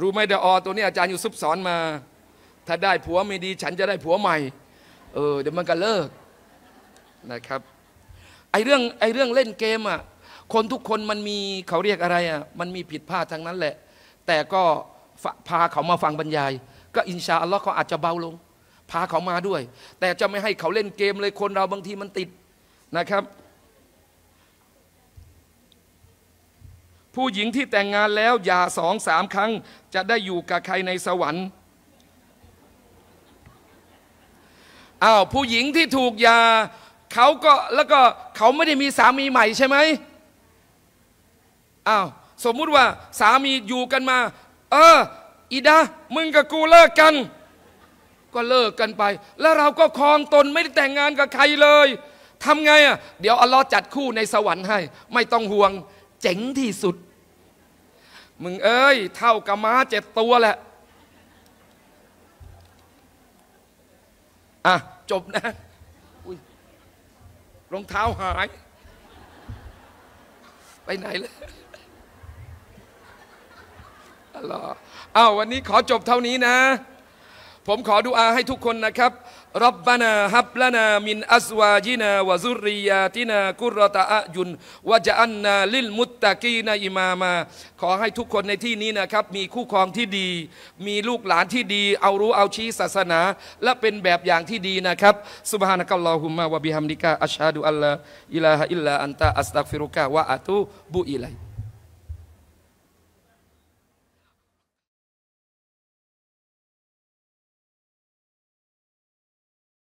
รู้ไหมดอตัวนี้อาจารย์อยู่ซุบสอนมา ถ้าได้ผัวไม่ดี ฉันจะได้ผัวใหม่ เออเดี๋ยวมันก็เลิกนะครับไอเรื่องไอเรื่องเล่นเกมอ่ะคนทุกคนมันมีเขาเรียกอะไรอ่ะมันมีผิดพลาดทั้งนั้นแหละ แต่ก็พาเขามาฟังบรรยาย ก็อินชาอัลลอฮ์เขาอาจจะเบาลง พาเขามาด้วย แต่จะไม่ให้เขาเล่นเกมเลยคนเราบางทีมันติดนะครับ ผู้หญิงที่แต่งงานแล้วอย่าสองสามครั้ง จะได้อยู่กับใครในสวรรค์อ้าวผู้หญิงที่ถูกยาเขาก็แล้วก็เขาไม่ได้มีสามีใหม่ใช่ไหมอ้าว สมมุติว่า สามีอยู่กันมา เอออีดา มึงกับกูเลิกกัน ก็เลิกกันไป แล้วเราก็คลองตนไม่ได้แต่งงานกับใครเลยทำไงอ่ะ เดี๋ยวอัลลอฮ์จัดคู่ในสวรรค์ให้ ไม่ต้องห่วง เจ๋งที่สุด มึงเอ้ย เท่ากับม้าเจ็ดตัวแหละ อ่ะ จบนะรองเท้าหาย ไปไหนเลยอ๋ออ้าววันนี้ขอจบเท่านี้นะผมขอดุอาให้ทุกคนนะครับรับบานาฮับลานา มินอัสวาจินาวะซุริยาตินา กุรตะอะยุนวะจะอันนา ลิลมุตตะกีนาอิมามา ขอให้ทุกคนในที่นี้นะครับ มีคู่ครองที่ดี มีลูกหลานที่ดี เอารู้เอาชี้ศาสนา และเป็นแบบอย่างที่ดีนะครับสุบฮานะกัลลอฮุมมะวะบิฮัมดิกะ อัชฮะดุอัลลอฮ์อิลาฮะอิลลา อันตะอัสตักฟิรุกะวะอะตุบุอิไล